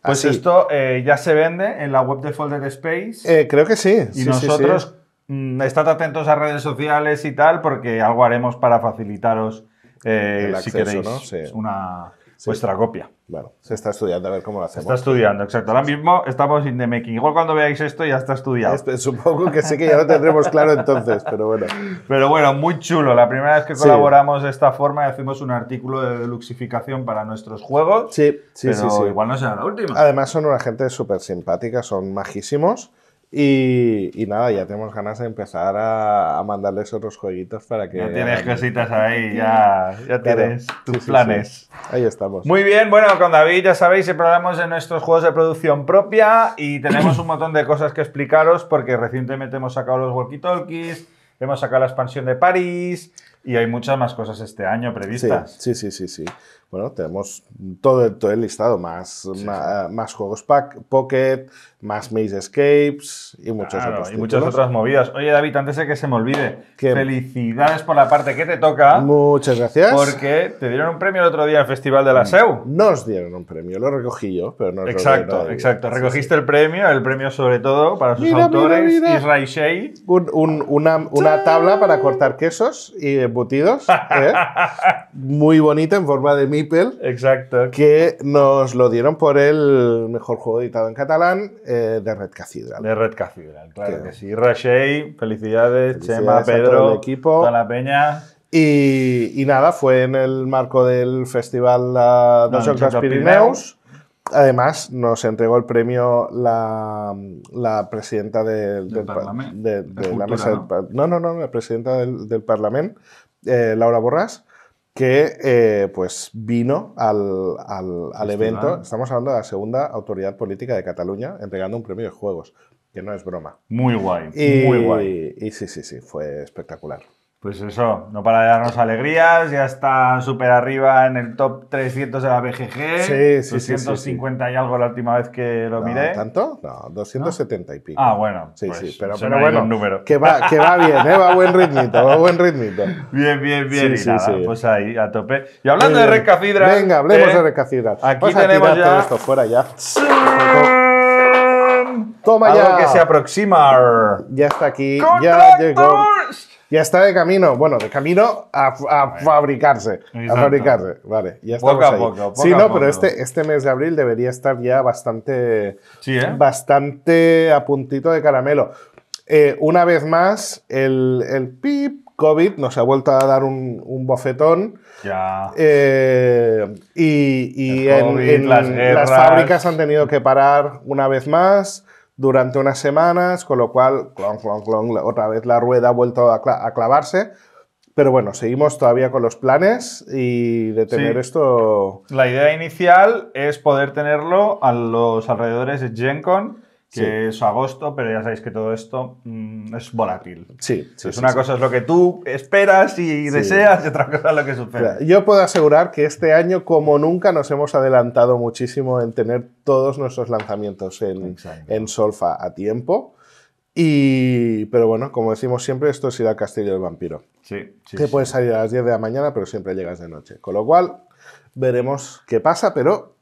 [SPEAKER 3] Pues
[SPEAKER 1] esto eh, ya se vende en la web de Folded Space.
[SPEAKER 3] Eh, creo que sí. Y nosotros,
[SPEAKER 1] mm, estad atentos a redes sociales y tal, porque algo haremos para facilitaros,
[SPEAKER 3] si queréis, ¿no? una vuestra copia. Bueno, se está estudiando a ver cómo lo hacemos. Se está estudiando,
[SPEAKER 1] exacto. Ahora mismo estamos in the making. Igual cuando veáis esto ya está estudiado. Este, supongo que sí que ya lo tendremos claro entonces,
[SPEAKER 3] pero bueno. Pero bueno, muy chulo. La primera vez que colaboramos
[SPEAKER 1] de esta forma y hacemos un artículo de deluxificación para nuestros juegos.
[SPEAKER 3] Sí, sí, sí, sí. Igual no será la última. Además son una gente súper simpática, son majísimos. Y, nada, ya tenemos ganas de empezar a, mandarles otros jueguitos para que... Ya tienes cositas ahí, ya, ya tienes tus planes. Ahí estamos. Muy
[SPEAKER 1] bien, bueno, con David ya sabéis, siempre en nuestros juegos de producción propia y tenemos un montón de cosas que explicaros porque recientemente hemos sacado los walkie-talkies, hemos sacado la expansión de París, y hay muchas más cosas este año previstas.
[SPEAKER 3] Sí, sí, sí, sí. Bueno, tenemos todo el, todo el listado, más, más, juegos pack, Pocket, más Maze Escapes y muchos otras. Y muchas otras movidas.
[SPEAKER 1] Oye, David, antes de que se me olvide,
[SPEAKER 3] felicidades
[SPEAKER 1] por la parte que te toca.
[SPEAKER 3] Muchas gracias. Porque te dieron un premio el otro día al Festival de la mm. SEU. Nos dieron un premio, lo recogí yo, pero no Exacto, lo exacto. Recogiste
[SPEAKER 1] el premio, el premio sobre todo para sus autores,
[SPEAKER 3] Shea. una, una tabla para cortar quesos y embutidos, ¿eh? muy bonita en forma de mipel. Exacto. Que nos lo dieron por el mejor juego editado en catalán eh, de Red Cathedral. De Red Cathedral, claro que, sí. Rashey, felicidades, Chema, Pedro, todo equipo. la peña. Y, y, nada, fue en el marco del Festival de no, los Pirineos. Además, nos entregó el premio la, la presidenta del, del, ¿no? no, no, la presidenta del, Parlamento, eh, Laura Borras, que eh, pues vino al, evento, estamos hablando de la segunda autoridad política de Cataluña, entregando un premio de juegos, que no es broma. Muy guay, muy guay. y sí, sí, sí, fue espectacular. Pues eso, no para de darnos alegrías,
[SPEAKER 1] ya está súper arriba en el top 300 de la BGG. Sí, sí, 250 y algo la última vez que lo miré.
[SPEAKER 3] ¿Tanto? No, 270 y pico. Ah, bueno. Sí, pues sí, pero, pero bueno, número. Que, va, que va bien, ¿eh? va buen ritmito, va buen ritmito. Bien, bien, bien. Sí, y nada, pues ahí, a tope. Y hablando de Recacidra. Venga, hablemos ¿eh? de de Recacidra. Aquí tenemos a tirar todo esto fuera ya. Toma Algo ya. que se aproxima. Ya está aquí. Ya llegó. Ya está de camino, bueno, de camino a, fabricarse. A fabricarse, vale. Ya poco a poco, Sí, no, pero este, este mes de abril debería estar ya bastante, ¿eh? bastante a puntito de caramelo. Eh, una vez más, el, el PIB COVID nos ha vuelto a dar un, un bofetón. Ya. Eh, y, y en, las, fábricas han tenido que parar una vez más durante unas semanas, con lo cual, clon, clon, clon, otra vez la rueda ha vuelto a, clavarse. Pero bueno, seguimos todavía con los planes y de tener esto...
[SPEAKER 1] La idea inicial es poder tenerlo a los alrededores de GenCon que es agosto, pero ya sabéis que todo esto mm, es volátil.
[SPEAKER 3] Sí, sí es Una cosa es lo que
[SPEAKER 1] tú esperas y deseas y otra cosa es lo que sucede.
[SPEAKER 3] Yo puedo asegurar que este año, como nunca, nos hemos adelantado muchísimo en tener todos nuestros lanzamientos en, Solfa a tiempo. pero bueno, como decimos siempre, esto es ir al castillo del vampiro. Sí, Te puedes salir a las 10 de la mañana, pero siempre llegas de noche. Con lo cual, veremos qué pasa, pero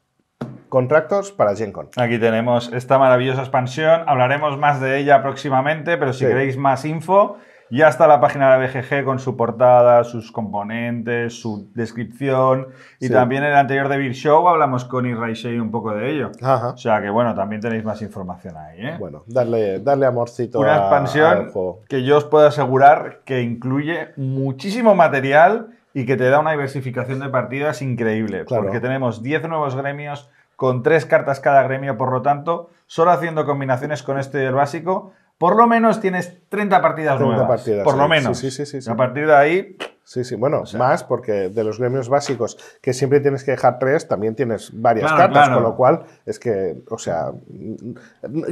[SPEAKER 3] contractos para GenCon.
[SPEAKER 1] Aquí tenemos esta maravillosa expansión. Hablaremos más de ella próximamente, pero si queréis más info, ya está la página de la BGG con su portada, sus componentes, su descripción. Y también en el anterior de Show hablamos con Irraisei un poco de ello. O sea que bueno, también tenéis
[SPEAKER 3] más información ahí. ¿eh? Bueno, darle, darle amorcito. Una expansión
[SPEAKER 1] que yo os puedo asegurar que incluye muchísimo material y que te da una diversificación de partidas increíble. Porque tenemos 10 nuevos gremios, con tres cartas cada gremio, por lo tanto, solo haciendo combinaciones con este y el básico, por lo menos tienes 30 partidas 30 nuevas. Partidas, por lo menos. Sí,
[SPEAKER 3] sí, a partir de ahí, Sí, sí, bueno, más porque de los gremios básicos que siempre tienes que dejar tres, también tienes varias cartas, con lo cual es que, o sea,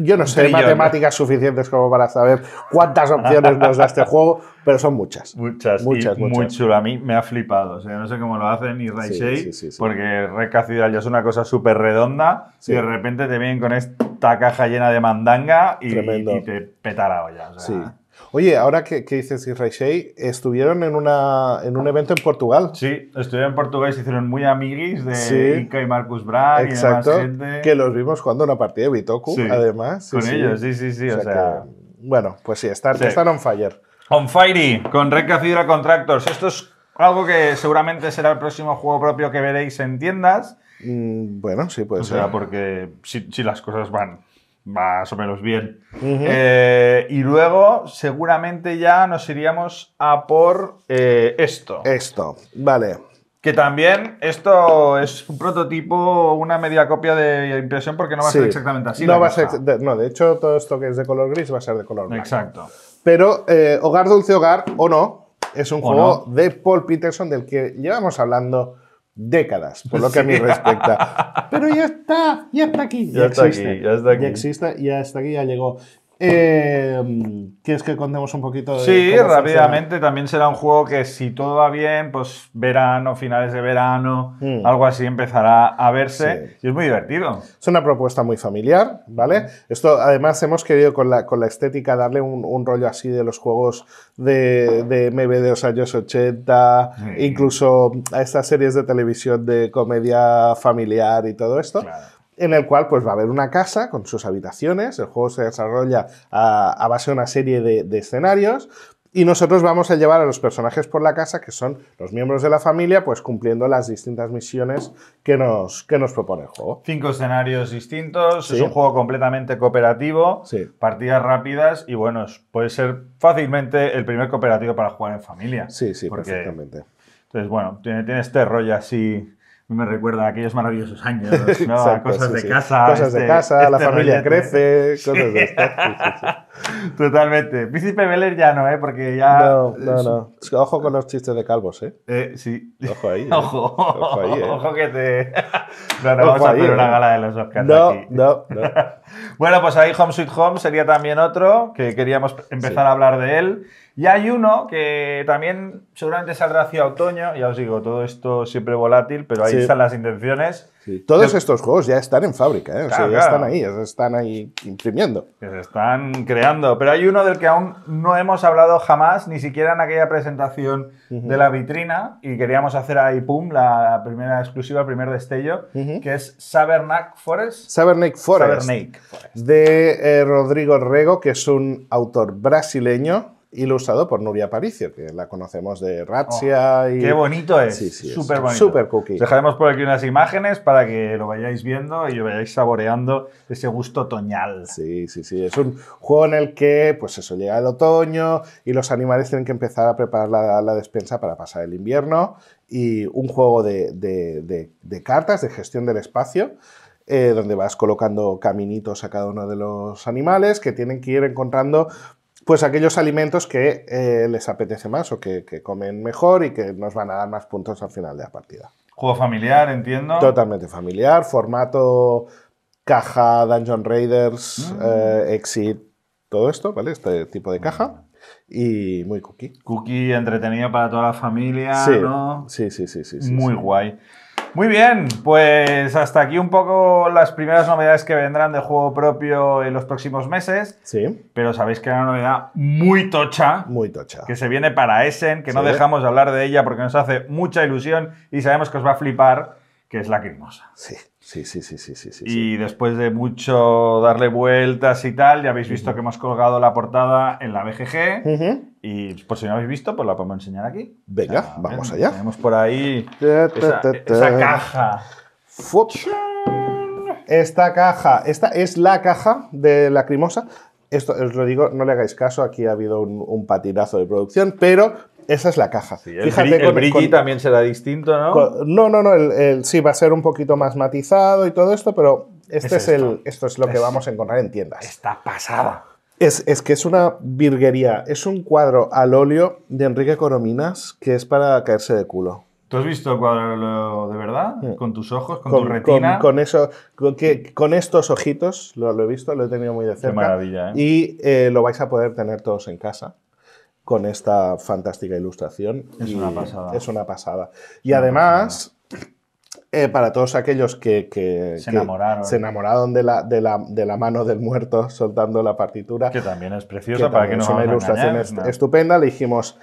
[SPEAKER 3] yo no sé matemáticas suficientes como para saber cuántas opciones nos da este juego, pero son muchas. Muchas, muchas, y Muy chulo,
[SPEAKER 1] a mí me ha flipado, o sea, no sé cómo lo hacen ni Ray Shade, porque ya es una cosa súper redonda y de repente te vienen con esta caja llena de mandanga y, te peta la olla. O sea,
[SPEAKER 3] Oye, ahora que, que dices Israel estuvieron en, un evento en Portugal. Sí, estuvieron en Portugal y se hicieron muy amiguis de sí. y Marcus Brand Exacto, y demás gente. que los vimos jugando una partida de Bitoku, además. Con ellos, sí, sí, sí. O, sea, bueno, pues sí, están, on fire.
[SPEAKER 1] On fire, con Red Fibra Contractors. Esto es algo que seguramente será el próximo juego propio que veréis en tiendas.
[SPEAKER 3] Mm, bueno, sí, puede o sea,
[SPEAKER 1] porque si las cosas van más o menos bien. Eh, y luego seguramente ya nos iríamos a por eh, esto.
[SPEAKER 3] Esto, vale.
[SPEAKER 1] Que también esto es un prototipo, una media copia de impresión porque no va a ser exactamente así. No,
[SPEAKER 3] de, hecho todo esto que es de color gris va a ser de color blanco. Exacto. Pero eh, Hogar Dulce Hogar o no, es un juego de Paul Peterson del que llevamos hablando décadas, por lo que a mí
[SPEAKER 4] respecta.
[SPEAKER 3] Pero ya está, ya está aquí. Ya, existe, ya está aquí. Ya existe, ya está aquí, ya llegó. Eh, ¿Quieres que contemos un poquito de.? Sí, rápidamente.
[SPEAKER 1] También será un juego que, si todo va bien, pues verano, finales de verano, hmm. algo así empezará a verse. Y es muy divertido.
[SPEAKER 3] Es una propuesta muy familiar, ¿vale? Esto, además, hemos querido con la, con la estética darle un, rollo así de los juegos de, de MB de los años 80, incluso a estas series de televisión de comedia familiar y todo esto. Claro en el cual pues va a haber una casa con sus habitaciones, el juego se desarrolla a, base de una serie de, escenarios, y nosotros vamos a llevar a los personajes por la casa, que son los miembros de la familia, pues cumpliendo las distintas misiones que nos, que nos propone el juego.
[SPEAKER 1] Cinco escenarios distintos, es un juego completamente cooperativo, partidas rápidas y bueno, puede ser fácilmente el primer cooperativo para jugar en familia. Sí, sí, perfectamente. Entonces, bueno, tiene, tiene este rollo así me recuerda a aquellos maravillosos años, ¿no? cosas, de Casa, cosas de este, casa. la este familia crece, cosas de estas. Totalmente. Príncipe Beler ya no, ¿eh? Porque ya. No, no, no.
[SPEAKER 3] Ojo con los chistes de calvos, ¿eh? eh sí. Ojo ahí. ¿eh? Ojo. Ojo ahí, ¿eh? Ojo
[SPEAKER 1] que te. No, no, vamos a hacer una gala de los Oscars. No, aquí. no, no. bueno, pues ahí Home Sweet Home sería también otro que queríamos empezar a hablar de él. Y hay uno que también seguramente saldrá hacia otoño. Ya os digo, todo esto siempre volátil, pero ahí están las intenciones.
[SPEAKER 3] Todos estos juegos ya están en fábrica, ¿eh? ya están ahí, están ahí imprimiendo.
[SPEAKER 1] se están creando. Pero hay uno del que aún no hemos hablado jamás, ni siquiera en aquella presentación de la vitrina, y queríamos hacer ahí, pum, la primera exclusiva, el primer destello, que es Sabernac Forest. Sabernack Forest.
[SPEAKER 3] De eh, Rodrigo Rego, que es un autor brasileño ilustrado por Nuria Paricio, que la conocemos de Razzia. Oh, y... ¡Qué bonito es! Sí, sí, súper bonito. Súper cookie. dejaremos
[SPEAKER 1] por aquí unas imágenes para que lo vayáis viendo y lo vayáis saboreando ese gusto otoñal.
[SPEAKER 3] Sí, sí, sí. Es un juego en el que, pues eso, llega el otoño y los animales tienen que empezar a preparar la, despensa para pasar el invierno. Y un juego de, cartas, de gestión del espacio, eh, donde vas colocando caminitos a cada uno de los animales que tienen que ir encontrando pues aquellos alimentos que eh, les apetece más o que, comen mejor y que nos van a dar más puntos al final de la partida.
[SPEAKER 1] Juego familiar, entiendo.
[SPEAKER 3] Totalmente familiar, formato caja Dungeon Raiders, mm. eh, Exit, todo esto, ¿vale? Este tipo de caja. Mm. Y muy cookie.
[SPEAKER 1] Cookie entretenido para toda la familia, sí, ¿no?
[SPEAKER 3] Sí, sí, sí, muy guay.
[SPEAKER 1] Muy bien, pues hasta aquí un poco las primeras novedades que vendrán de juego propio en los próximos meses. Sí. Pero sabéis que hay una novedad muy tocha. Muy tocha. Que se viene para Essen, que no dejamos de hablar de ella porque nos hace mucha ilusión y sabemos que os va a flipar, que es la Lacrimosa. Sí.
[SPEAKER 3] Sí, sí, sí, sí, sí.
[SPEAKER 1] y después de mucho darle vueltas y tal, ya habéis visto que hemos colgado la portada en la BGG. Y por si no habéis visto, pues la podemos enseñar aquí. Venga, ah, vamos allá. Tenemos por ahí
[SPEAKER 3] esa, caja. Esta caja, esta es la caja de la crimosa. Esto os lo digo, no le hagáis caso, aquí ha habido un patinazo de producción, pero esa es la caja. el, Fíjate, el con,
[SPEAKER 1] también será distinto, ¿no?
[SPEAKER 3] no, no, no. sí, va a ser un poquito más matizado y todo esto, pero este es, el, esto es lo que vamos a encontrar en tiendas. Está pasada. Es, que es una virguería. Es un cuadro al óleo de Enrique Corominas que es para caerse de culo. ¿Tú has visto el cuadro de verdad? Mm. Con tus ojos, con, tu retina. Con, eso, con, estos ojitos, lo, he visto, lo he tenido muy de cerca. Qué maravilla, ¿eh? Y eh, lo vais a poder tener todos en casa con esta fantástica ilustración. Es una pasada. Es una pasada. Y además, eh, para todos aquellos que, se, enamoraron. se enamoraron de la, de, la, de la, mano del muerto soltando la partitura. Que también
[SPEAKER 1] es preciosa, para que no Es una ilustración
[SPEAKER 3] estupenda. Le dijimos,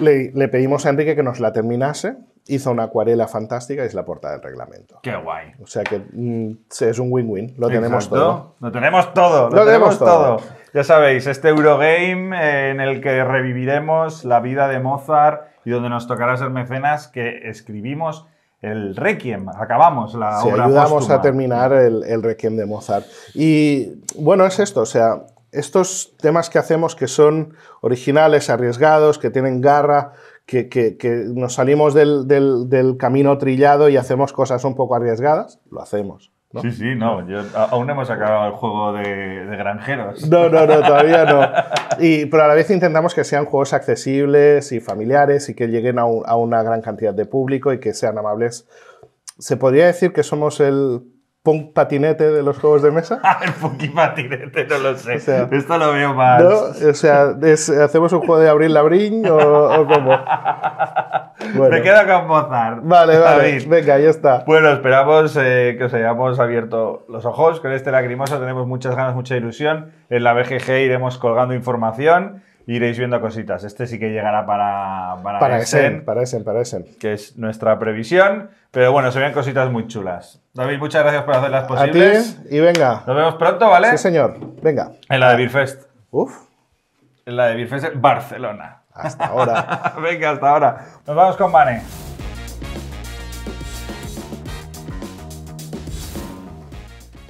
[SPEAKER 3] le, le, pedimos a Enrique que nos la terminase. Hizo una acuarela fantástica y es la portada del reglamento. ¡Qué guay! O sea que mm, es un win-win. Lo, Lo tenemos todo.
[SPEAKER 1] Lo tenemos todo. Lo, tenemos, todo. Ya sabéis, este Eurogame eh, en el que reviviremos la vida de Mozart y donde nos tocará ser mecenas que escribimos el Requiem. Acabamos la obra Ayudamos a terminar
[SPEAKER 3] el, Requiem de Mozart. Y bueno, es esto, o sea, estos temas que hacemos que son originales, arriesgados, que tienen garra, que, nos salimos del, del camino trillado y hacemos cosas un poco arriesgadas,
[SPEAKER 1] lo hacemos. Sí, sí, no, yo, aún hemos acabado el juego de, de, granjeros. No, no, no, todavía no.
[SPEAKER 3] Y, pero a la vez intentamos que sean juegos accesibles y familiares y que lleguen a, a una gran cantidad de público y que sean amables. ¿Se podría decir que somos el punk patinete de los juegos de mesa? el punk
[SPEAKER 1] patinete, no lo sé. Esto lo veo más. O
[SPEAKER 3] sea, ¿hacemos un juego de abril labrín o, o cómo?
[SPEAKER 1] Me quedo con Mozart. Vale, vale. David. Venga, ya está. Bueno, esperamos eh, que os hayamos abierto los ojos. Con este lacrimoso tenemos muchas ganas, mucha ilusión. En la BGG iremos colgando información. Iréis viendo cositas. Este sí que llegará para, para, para para Esen, para Que es nuestra previsión. Pero bueno, se ven cositas muy chulas. David, muchas gracias por las posibles. A ti, y venga. Nos vemos pronto, ¿vale? Sí,
[SPEAKER 3] señor. Venga.
[SPEAKER 1] En la de Beerfest. Uf. En la de Beerfest Barcelona. Hasta ahora. Venga, hasta ahora. Nos vamos con Vane.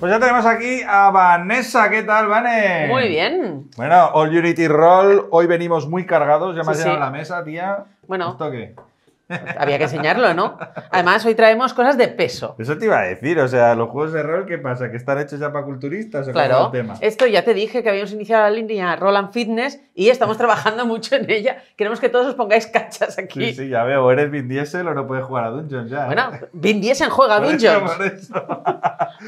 [SPEAKER 1] Pues ya tenemos aquí a Vanessa. ¿Qué tal, Vane? Muy
[SPEAKER 5] bien.
[SPEAKER 1] Bueno, All Unity Roll, hoy venimos muy cargados, ya me ha la
[SPEAKER 5] mesa, tía. Bueno. ¿Esto había que enseñarlo, ¿no? Además, hoy traemos
[SPEAKER 1] cosas de peso. Eso te iba a decir, o sea, los juegos de rol, ¿qué pasa? ¿Que están hechos ya para culturistas o claro, el tema?
[SPEAKER 5] Esto ya te dije que habíamos iniciado la línea Roland Fitness y estamos trabajando mucho en ella. Queremos que todos os pongáis cachas aquí. Sí,
[SPEAKER 1] sí, ya veo, O eres Vin Diesel o no puedes jugar a Dungeons ya. Bueno, Vin
[SPEAKER 5] Diesel juega a Dungeons.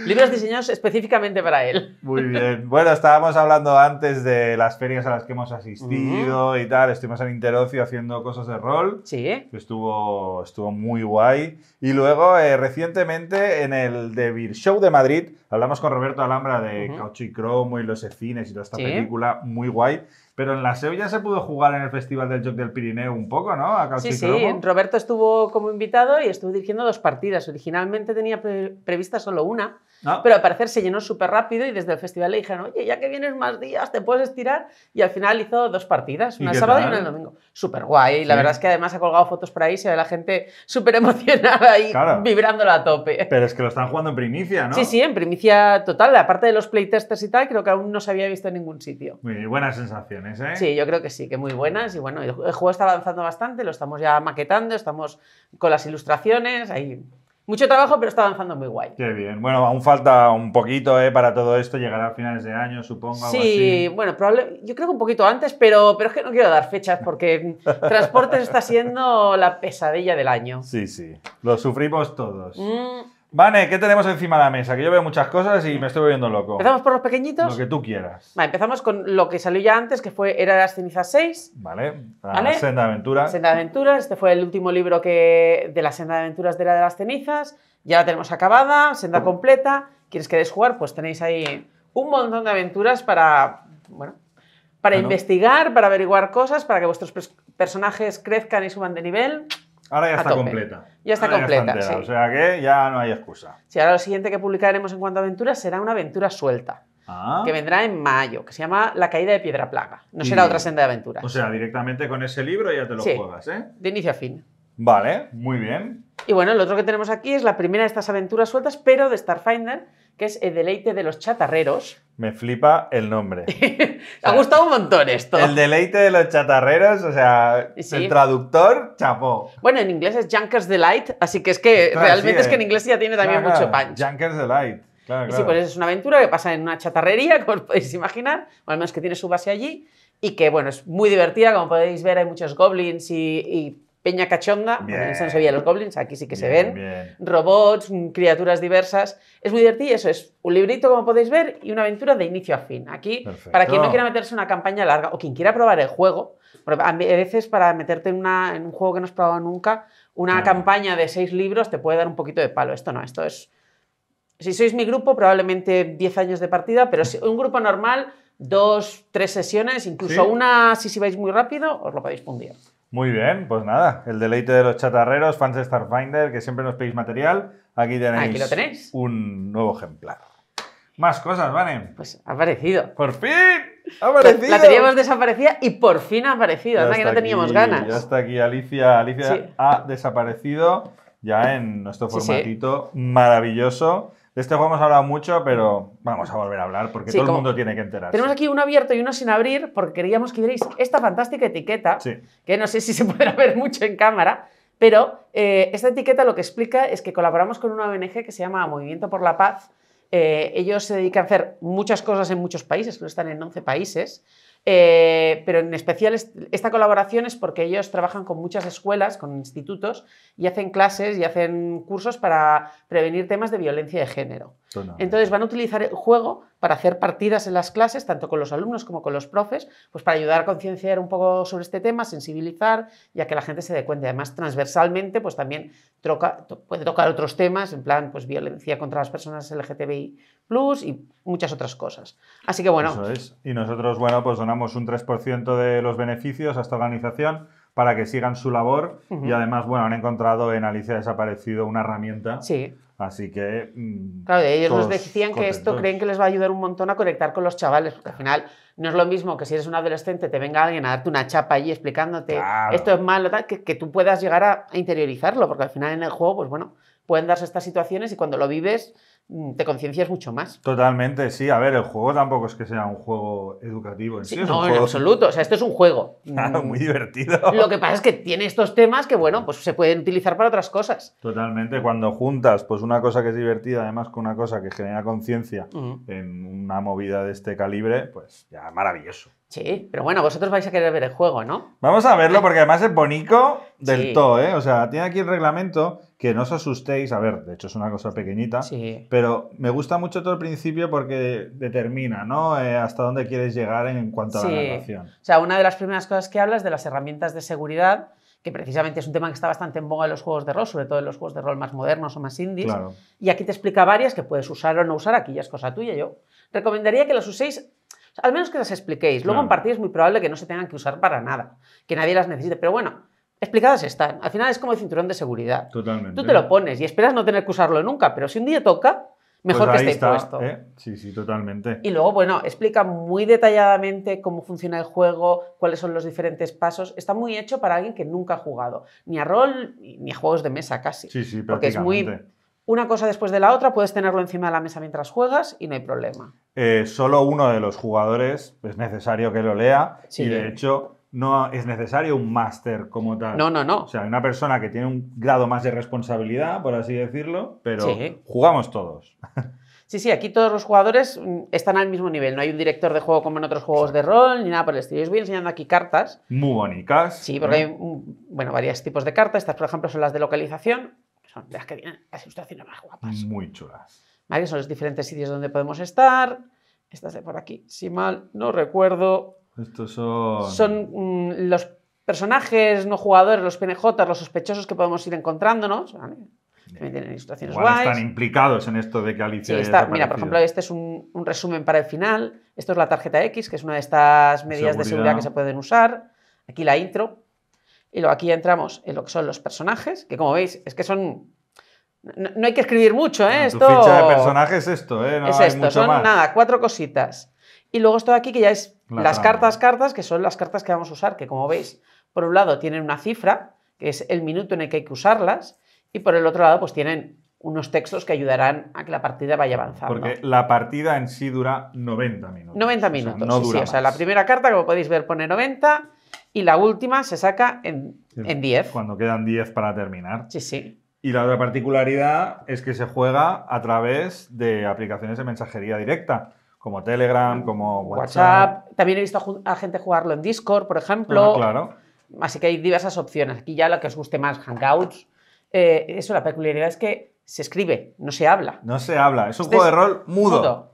[SPEAKER 5] Libros diseñados específicamente para él.
[SPEAKER 1] Muy bien. Bueno, estábamos hablando antes de las ferias a las que hemos asistido y tal. Estuvimos en Interocio haciendo cosas de rol. Sí. estuvo, estuvo muy guay. Y luego, eh, recientemente, en el The Beer Show de Madrid, hablamos con Roberto Alhambra de Caucho y Cromo y los e y toda esta película muy guay. Pero en la SEO ya se pudo jugar en el Festival del Joc del Pirineo un poco, ¿no? sí, sí.
[SPEAKER 5] Roberto estuvo como invitado y estuvo dirigiendo dos partidas. Originalmente tenía prevista solo una, ah. pero al parecer se llenó súper rápido y desde el festival le dijeron, oye, ya que vienes más días, te puedes estirar. Y al final hizo dos partidas, una sábado y una el domingo. Súper guay. La verdad es que además ha colgado fotos por ahí, se ve la gente súper emocionada y vibrando a tope. Pero
[SPEAKER 1] es que lo están jugando en primicia, ¿no? Sí, sí,
[SPEAKER 5] en primicia total. Aparte de los playtesters y tal, creo que aún no se había visto en ningún sitio. Muy buena
[SPEAKER 1] sensación. ¿eh? Sí, yo
[SPEAKER 5] creo que sí, que muy buenas. Y bueno, el juego está avanzando bastante, lo estamos ya maquetando, estamos con las ilustraciones, hay mucho trabajo, pero está avanzando muy guay.
[SPEAKER 1] Qué bien. Bueno, aún falta un poquito ¿eh? para todo esto, llegará a finales de año, supongo. Sí,
[SPEAKER 5] bueno, yo creo que un poquito antes, pero, pero es que no quiero dar fechas porque
[SPEAKER 1] Transportes está
[SPEAKER 5] siendo la pesadilla del año.
[SPEAKER 1] Sí, sí, lo sufrimos todos. Mm, vale ¿qué tenemos encima de la mesa? Que yo veo muchas cosas y me estoy volviendo loco. ¿Empezamos
[SPEAKER 5] por los pequeñitos? Lo que
[SPEAKER 1] tú quieras.
[SPEAKER 5] Vale, empezamos con lo que salió ya antes, que fue Era de las cenizas 6. Vale,
[SPEAKER 1] la Senda de Aventuras. Senda
[SPEAKER 5] de Aventuras, este fue el último libro que de la Senda de Aventuras de Era de las cenizas. Ya la tenemos acabada, senda completa. ¿Quieres que jugar? Pues tenéis ahí un montón de aventuras para, bueno, para investigar, para averiguar cosas, para que vuestros personajes crezcan y suban de nivel.
[SPEAKER 1] Ahora ya está completa. Ya está completa. sí. O sea que ya no hay excusa.
[SPEAKER 5] Sí, ahora lo siguiente que publicaremos en cuanto a aventuras será una aventura suelta. Ah. que vendrá en mayo, que se llama La caída de Piedra Plaga. No será otra senda de aventuras. O sea,
[SPEAKER 1] directamente con ese libro ya te lo juegas,
[SPEAKER 5] ¿eh? De inicio a fin.
[SPEAKER 1] Vale, muy bien.
[SPEAKER 5] Y bueno, lo otro que tenemos aquí es la primera de estas aventuras sueltas, pero de Starfinder, que es El deleite de los chatarreros.
[SPEAKER 1] Me flipa el nombre. ha gustado un montón esto. El deleite de los chatarreros, o sea, el traductor, chapó.
[SPEAKER 5] Bueno, en inglés es Junkers Delight, así que es que realmente es eh. que en inglés ya tiene también mucho punch. Junkers Delight.
[SPEAKER 1] Claro, y sí, pues
[SPEAKER 5] es una aventura que pasa en una chatarrería, como podéis imaginar, o al menos que tiene su base allí, y que, bueno, es muy divertida, como podéis ver, hay muchos goblins y Peña cachonda, en no se los goblins, aquí sí que se ven, robots, mm, criaturas diversas. Es muy divertido eso, es un librito como podéis ver y una aventura de inicio a fin. Aquí, para quien no quiera meterse en una campaña larga o quien quiera probar el juego, a veces para meterte en, una, en un juego que no has probado nunca, una campaña de seis libros te puede dar un poquito de palo. Esto no, esto es... Si sois mi grupo, probablemente 10 años de partida, pero si un grupo normal, dos, tres sesiones, incluso una, si, si vais muy rápido, os lo podéis fundir.
[SPEAKER 1] Muy bien, pues nada, el deleite de los chatarreros, fans de Starfinder, que siempre nos pedís material. Aquí tenéis, un nuevo ejemplar. Más cosas, Vane. Pues ha aparecido. ¡Por fin!
[SPEAKER 5] ¡Ha aparecido! La teníamos desaparecida y por fin ha aparecido. Ya que no teníamos ganas. Ya está
[SPEAKER 1] aquí Alicia. Alicia ha desaparecido ya en nuestro formatito maravilloso de este juego hemos hablado mucho, pero vamos a volver a hablar porque todo el mundo tiene que enterarse. Tenemos
[SPEAKER 5] aquí uno abierto y uno sin abrir porque queríamos que vierais esta fantástica etiqueta, que no sé si se puede ver mucho en cámara, pero eh, esta etiqueta lo que explica es que colaboramos con una ONG que se llama Movimiento por la Paz. Eh, ellos se dedican a hacer muchas cosas en muchos países, están en 11 países, eh, pero en especial esta colaboración es porque ellos trabajan con muchas escuelas, con institutos, y hacen clases y hacen cursos para prevenir temas de violencia de género. Entonces van a utilizar el juego para hacer partidas en las clases, tanto con los alumnos como con los profes, pues para ayudar a concienciar un poco sobre este tema, sensibilizar y a que la gente se dé cuenta. Además, transversalmente, pues también puede tocar otros temas, en plan, pues violencia contra las personas LGTBI y muchas otras cosas.
[SPEAKER 1] Así que bueno. Eso es. Y nosotros, bueno, pues donamos un 3% de los beneficios a esta organización para que sigan su labor y además, bueno, han encontrado en Alicia Desaparecido una herramienta sí. Así que. Mm, claro, ellos nos decían
[SPEAKER 5] que esto creen que les va a ayudar un montón a conectar con los chavales, porque al final no es lo mismo que si eres un adolescente te venga alguien a darte una chapa allí explicándote esto es malo, que, que, tú puedas llegar a, interiorizarlo, porque al final en el juego, pues bueno, pueden darse estas situaciones y cuando lo vives Mm, te conciencias mucho más.
[SPEAKER 1] Totalmente, sí. A ver, el juego tampoco es que sea un juego educativo en sí. no, en absoluto. O sea, esto es un juego. muy mm. divertido. Lo que pasa es que
[SPEAKER 5] tiene estos temas que, bueno, pues se pueden utilizar para otras cosas.
[SPEAKER 1] Totalmente. Cuando juntas, pues una cosa que es divertida, además con una cosa que genera conciencia en una movida de este calibre, pues ya es maravilloso. Sí,
[SPEAKER 5] pero bueno, vosotros vais a querer ver el juego, ¿no?
[SPEAKER 1] Vamos a verlo porque además es bonito del todo, ¿eh? O sea, tiene aquí el reglamento que no os asustéis. A ver, de hecho es una cosa pequeñita, sí. pero me gusta mucho todo el principio porque determina, ¿no? Eh, hasta dónde quieres llegar en cuanto a la narración. O
[SPEAKER 5] sea, una de las primeras cosas que hablas de las herramientas de seguridad, que precisamente es un tema que está bastante en boga en los juegos de rol, sobre todo en los juegos de rol más modernos o más indies. Y aquí te explica varias que puedes usar o no usar, aquí ya es cosa tuya. Yo recomendaría que las uséis al menos que las expliquéis. Luego en partida es muy probable que no se tengan que usar para nada, que nadie las necesite. Pero bueno, explicadas están. Al final es como el cinturón de seguridad.
[SPEAKER 1] Totalmente. Tú te lo
[SPEAKER 5] pones y esperas no tener que usarlo nunca, pero si un día toca,
[SPEAKER 1] mejor pues que esté puesto. ¿eh? Sí, sí, totalmente. Y
[SPEAKER 5] luego, bueno, explica muy detalladamente cómo funciona el juego, cuáles son los diferentes pasos. Está muy hecho para alguien que nunca ha jugado, ni a rol, ni a juegos de mesa casi.
[SPEAKER 1] Sí, sí, Porque es muy
[SPEAKER 5] una cosa después de la otra, puedes tenerlo encima de la mesa mientras juegas y no hay problema.
[SPEAKER 1] Eh, solo uno de los jugadores es necesario que lo lea y de hecho no es necesario un máster como tal. No, no, no. O sea, una persona que tiene un grado más de responsabilidad, por así decirlo, pero jugamos todos.
[SPEAKER 5] Sí, sí, aquí todos los jugadores mm, están al mismo nivel. No hay un director de juego como en otros juegos de rol ni nada por el estilo. Os voy enseñando aquí cartas. Muy bonitas. Sí, porque ¿eh? hay mm, bueno, varios tipos de cartas. Estas, por ejemplo, son las de localización son las que vienen las ilustraciones más
[SPEAKER 1] guapas. Muy chulas.
[SPEAKER 5] Son los diferentes sitios donde podemos estar. Estas de por aquí, si mal no recuerdo.
[SPEAKER 1] Estos son. Son
[SPEAKER 5] mm, los personajes no jugadores, los PNJ, los sospechosos que podemos ir encontrándonos. También tienen ilustraciones guays.
[SPEAKER 1] están implicados en esto de que Alicia. mira, por ejemplo,
[SPEAKER 5] este es un, resumen para el final. Esto es la tarjeta X, que es una de estas medidas de seguridad que se pueden usar. Aquí la intro, y luego aquí entramos en lo que son los personajes, que como veis, es que son no, hay que escribir mucho, ¿eh? Bueno, tu ficha de personaje es esto, ¿eh? es esto, son nada, cuatro cositas. Y luego esto de aquí que ya es las cartas, cartas, que son las cartas que vamos a usar, que como veis, por un lado tienen una cifra, que es el minuto en el que hay que usarlas, y por el otro lado pues tienen unos textos que ayudarán a que la partida vaya avanzando. Porque
[SPEAKER 1] la partida en sí dura 90 minutos.
[SPEAKER 5] 90 minutos, sí, sí. O sea, la primera carta, como podéis ver, pone 90, y la última se saca
[SPEAKER 1] en 10. Cuando quedan 10 para terminar. Sí, sí. Y la otra particularidad es que se juega a través de aplicaciones de mensajería directa, como Telegram, mm, como WhatsApp.
[SPEAKER 5] También he visto a gente jugarlo en Discord, por ejemplo. Ah, claro. Así que hay diversas opciones. Aquí ya lo que os guste más, Hangouts. Eh, eso, la peculiaridad es que se escribe, no se habla.
[SPEAKER 1] No se habla. Es un juego de rol mudo. mudo.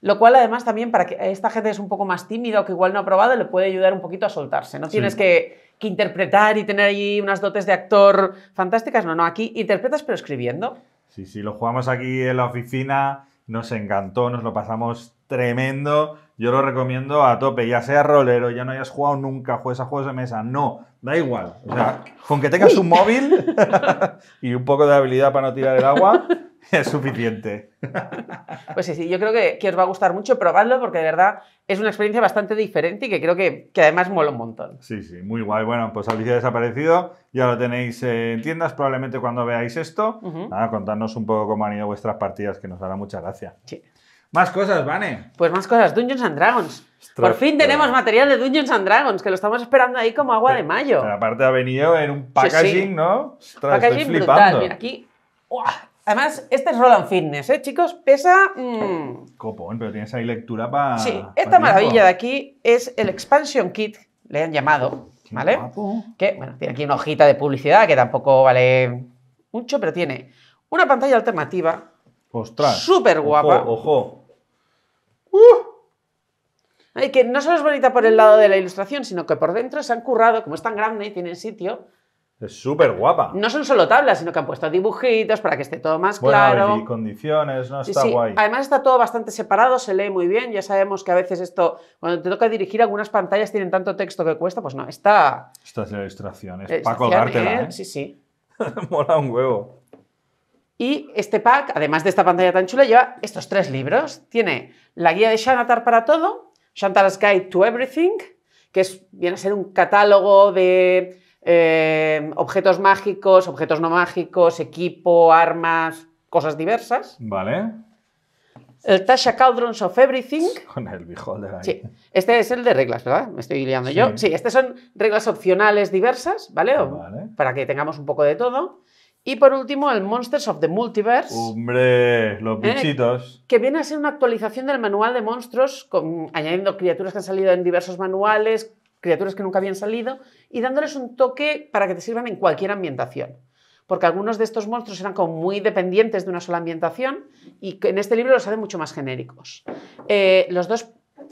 [SPEAKER 5] Lo cual además también para que esta gente es un poco más tímida o que igual no ha probado le puede ayudar un poquito a soltarse. No tienes que, que, interpretar y tener ahí unas dotes de actor fantásticas. No, no, aquí interpretas pero escribiendo.
[SPEAKER 1] Sí, sí, lo jugamos aquí en la oficina, nos encantó, nos lo pasamos tremendo. Yo lo recomiendo a tope, ya sea rolero, ya no hayas jugado nunca, juegues a juegos de mesa, no, da igual. O sea, con que tengas un móvil y un poco de habilidad para no tirar el agua, es suficiente.
[SPEAKER 5] Pues sí, sí, yo creo que, que, os va a gustar mucho, probarlo porque de verdad es una experiencia bastante diferente y que creo que, además mola un montón.
[SPEAKER 1] Sí, sí, muy guay. Bueno, pues Alicia desaparecido, ya lo tenéis eh, en tiendas probablemente cuando veáis esto. contadnos un poco cómo han ido vuestras partidas, que nos dará mucha gracia. Sí. Más cosas, Vane. Pues más cosas, Dungeons and Dragons. Por fin
[SPEAKER 5] tenemos material de Dungeons and Dragons, que lo estamos esperando ahí como agua de mayo. Pero
[SPEAKER 1] aparte ha venido en un packaging, ¿no? packaging Brutal.
[SPEAKER 5] aquí Además, este es Roland Fitness, ¿eh, chicos? Pesa... Mm,
[SPEAKER 1] Copón, pero tienes ahí lectura para...
[SPEAKER 5] Sí, esta maravilla de aquí es el Expansion Kit, le han llamado, ¿vale? Que, bueno, tiene aquí una hojita de publicidad que tampoco vale mucho, pero tiene una pantalla alternativa.
[SPEAKER 1] Ostras. Súper guapa. Ojo, ojo.
[SPEAKER 5] Uh. que no solo es bonita por el lado de la ilustración, sino que por dentro se han currado, como es tan grande y tienen sitio,
[SPEAKER 1] es súper guapa.
[SPEAKER 5] No son solo tablas, sino que han puesto dibujitos para que esté todo más bueno, claro. Y
[SPEAKER 1] condiciones, ¿no? Está guay.
[SPEAKER 5] Además está todo bastante separado, se lee muy bien. Ya sabemos que a veces esto, cuando te toca dirigir algunas pantallas, tienen tanto texto que cuesta. Pues no, está.
[SPEAKER 1] Esta es la ilustración, es eh, para ¿eh? ¿eh? Sí, sí. Mola un huevo.
[SPEAKER 5] Y este pack, además de esta pantalla tan chula, lleva estos tres libros. Tiene la guía de Shanatar para todo, Shantar's Guide to Everything, que es, viene a ser un catálogo de Em, objetos mágicos, objetos no mágicos, equipo, armas, cosas diversas. Vale. El Tasha Cauldrons of Everything. Con el beholder ahí. Sí. Este es el de reglas, ¿verdad? Me estoy liando yo. Sí, estas son reglas opcionales diversas, ¿vale? ¿vale? Para que tengamos un poco de todo. Y por último, el Monsters of the Multiverse.
[SPEAKER 1] ¡Hombre! Los eh, bichitos.
[SPEAKER 5] que viene a ser una actualización del manual de monstruos, con, añadiendo criaturas que han salido en diversos manuales, criaturas que nunca habían salido y dándoles un toque para que te sirvan en cualquier ambientación. Porque algunos de estos monstruos eran como muy dependientes de una sola ambientación y en este libro los hacen mucho más genéricos. Eh, los dos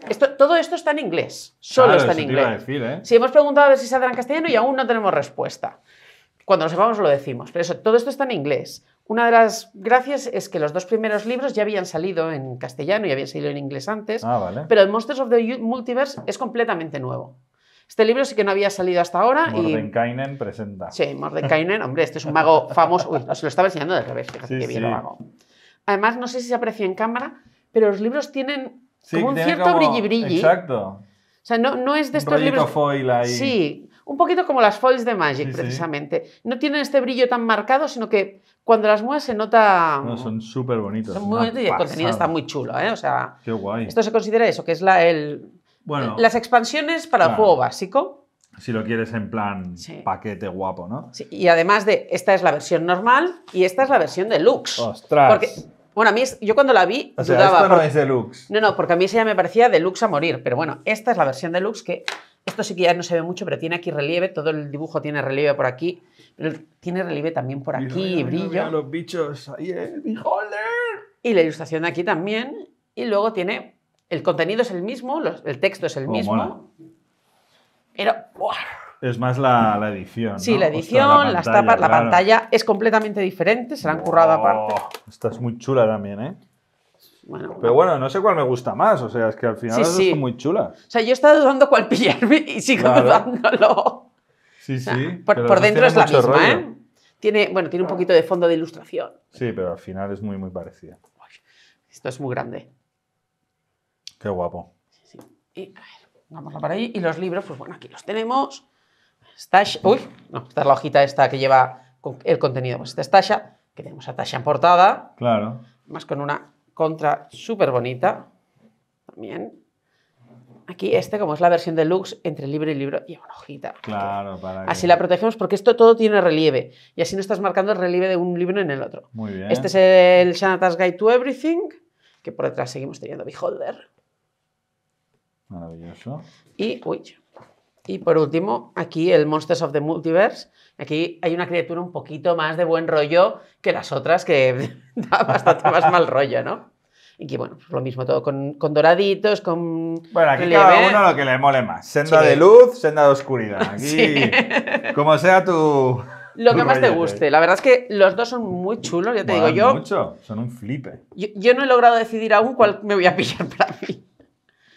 [SPEAKER 5] esto, todo esto está en inglés, solo está en inglés. ¿eh? Si hemos preguntado a ver si saldrá en castellano y aún no tenemos respuesta. Cuando lo sepamos lo decimos, pero eso, todo esto está en inglés. Una de las gracias es que los dos primeros libros ya habían salido en castellano y habían salido en inglés antes, ah, pero el Monsters of the Multiverse es completamente nuevo. Este libro sí que no había salido hasta ahora. Mordenkainen y... presenta. Sí, Mordenkainen, hombre, este es un mago famoso. Uy, se lo estaba enseñando de revés, fíjate qué bien sí. lo hago. Además, no sé si se aprecia en cámara, pero los libros tienen como un cierto brillo, brilli Exacto. O sea, no, no es de estos un libros. foil ahí. Sí, un poquito como las foils de Magic, precisamente. No tienen este brillo tan marcado, sino que cuando las mueves se nota. son
[SPEAKER 1] súper bonitos. Son muy bonitos y el contenido está
[SPEAKER 5] muy chulo, ¿eh? O sea.
[SPEAKER 1] Qué guay. Esto se
[SPEAKER 5] considera eso, que es la, el, bueno. Las expansiones para el juego
[SPEAKER 1] básico. Si lo quieres en plan paquete guapo, ¿no? Sí, y
[SPEAKER 5] además de esta es la versión normal y esta es la versión deluxe.
[SPEAKER 1] ¡Ostras! Porque,
[SPEAKER 5] bueno, a mí, yo cuando la vi, Sea, no es deluxe. No, no, porque a mí esa ya me parecía deluxe a morir. Pero bueno, esta es la versión deluxe que. Esto sí que ya no se ve mucho, pero tiene aquí relieve. Todo el dibujo tiene relieve por aquí. Pero tiene relieve también por aquí, y brillo. Mira,
[SPEAKER 1] los bichos,
[SPEAKER 5] ahí ¿eh? Y la ilustración de aquí también. Y luego tiene el contenido es el mismo, el texto es el oh, mismo. pero
[SPEAKER 1] Es más la, edición. Sí, la edición, las tapas, la pantalla
[SPEAKER 5] es completamente diferente, se la han currado oh, aparte.
[SPEAKER 1] Esta es muy chula también, ¿eh? pero bueno, no sé cuál me gusta más, o sea, es que al final son muy chulas.
[SPEAKER 5] O sea, yo estado dudando cuál pillarme y sigo dudándolo.
[SPEAKER 1] Sí, sí. por, dentro es la misma, ¿eh?
[SPEAKER 5] Tiene, bueno, tiene un poquito de fondo de ilustración.
[SPEAKER 1] Sí, pero al final es muy, muy parecida. Esto es muy grande. Qué guapo.
[SPEAKER 5] Y vamos para ahí. Y los libros, pues bueno, aquí los tenemos. uy, no, esta es la hojita esta que lleva el contenido. Pues esta es Tasha, que tenemos a Tasha en portada. Claro. Más con una contra súper bonita. También. Aquí este, como es la versión deluxe, entre libro y libro, lleva una hojita. Claro, para Así la protegemos porque esto todo tiene relieve. Y así no estás marcando el relieve de un libro en el otro. Muy bien. Este es el Shanata's Guide to Everything, que por detrás seguimos teniendo Beholder.
[SPEAKER 6] Maravilloso.
[SPEAKER 5] Y, y por último, aquí el Monsters of the Multiverse. Aquí hay una criatura un poquito más de buen rollo que las otras, que da
[SPEAKER 1] bastante más mal rollo, ¿no?
[SPEAKER 5] Y que bueno, pues lo mismo todo, con, doraditos, con. Bueno, aquí cada uno
[SPEAKER 1] lo que le mole más. Senda de luz, senda de oscuridad. Aquí, como sea tu. Lo que más te guste.
[SPEAKER 5] La verdad es que los dos son muy chulos, ya te digo yo. Mucho,
[SPEAKER 1] son un flipe.
[SPEAKER 5] yo, no he logrado decidir aún cuál me voy a pillar para mí.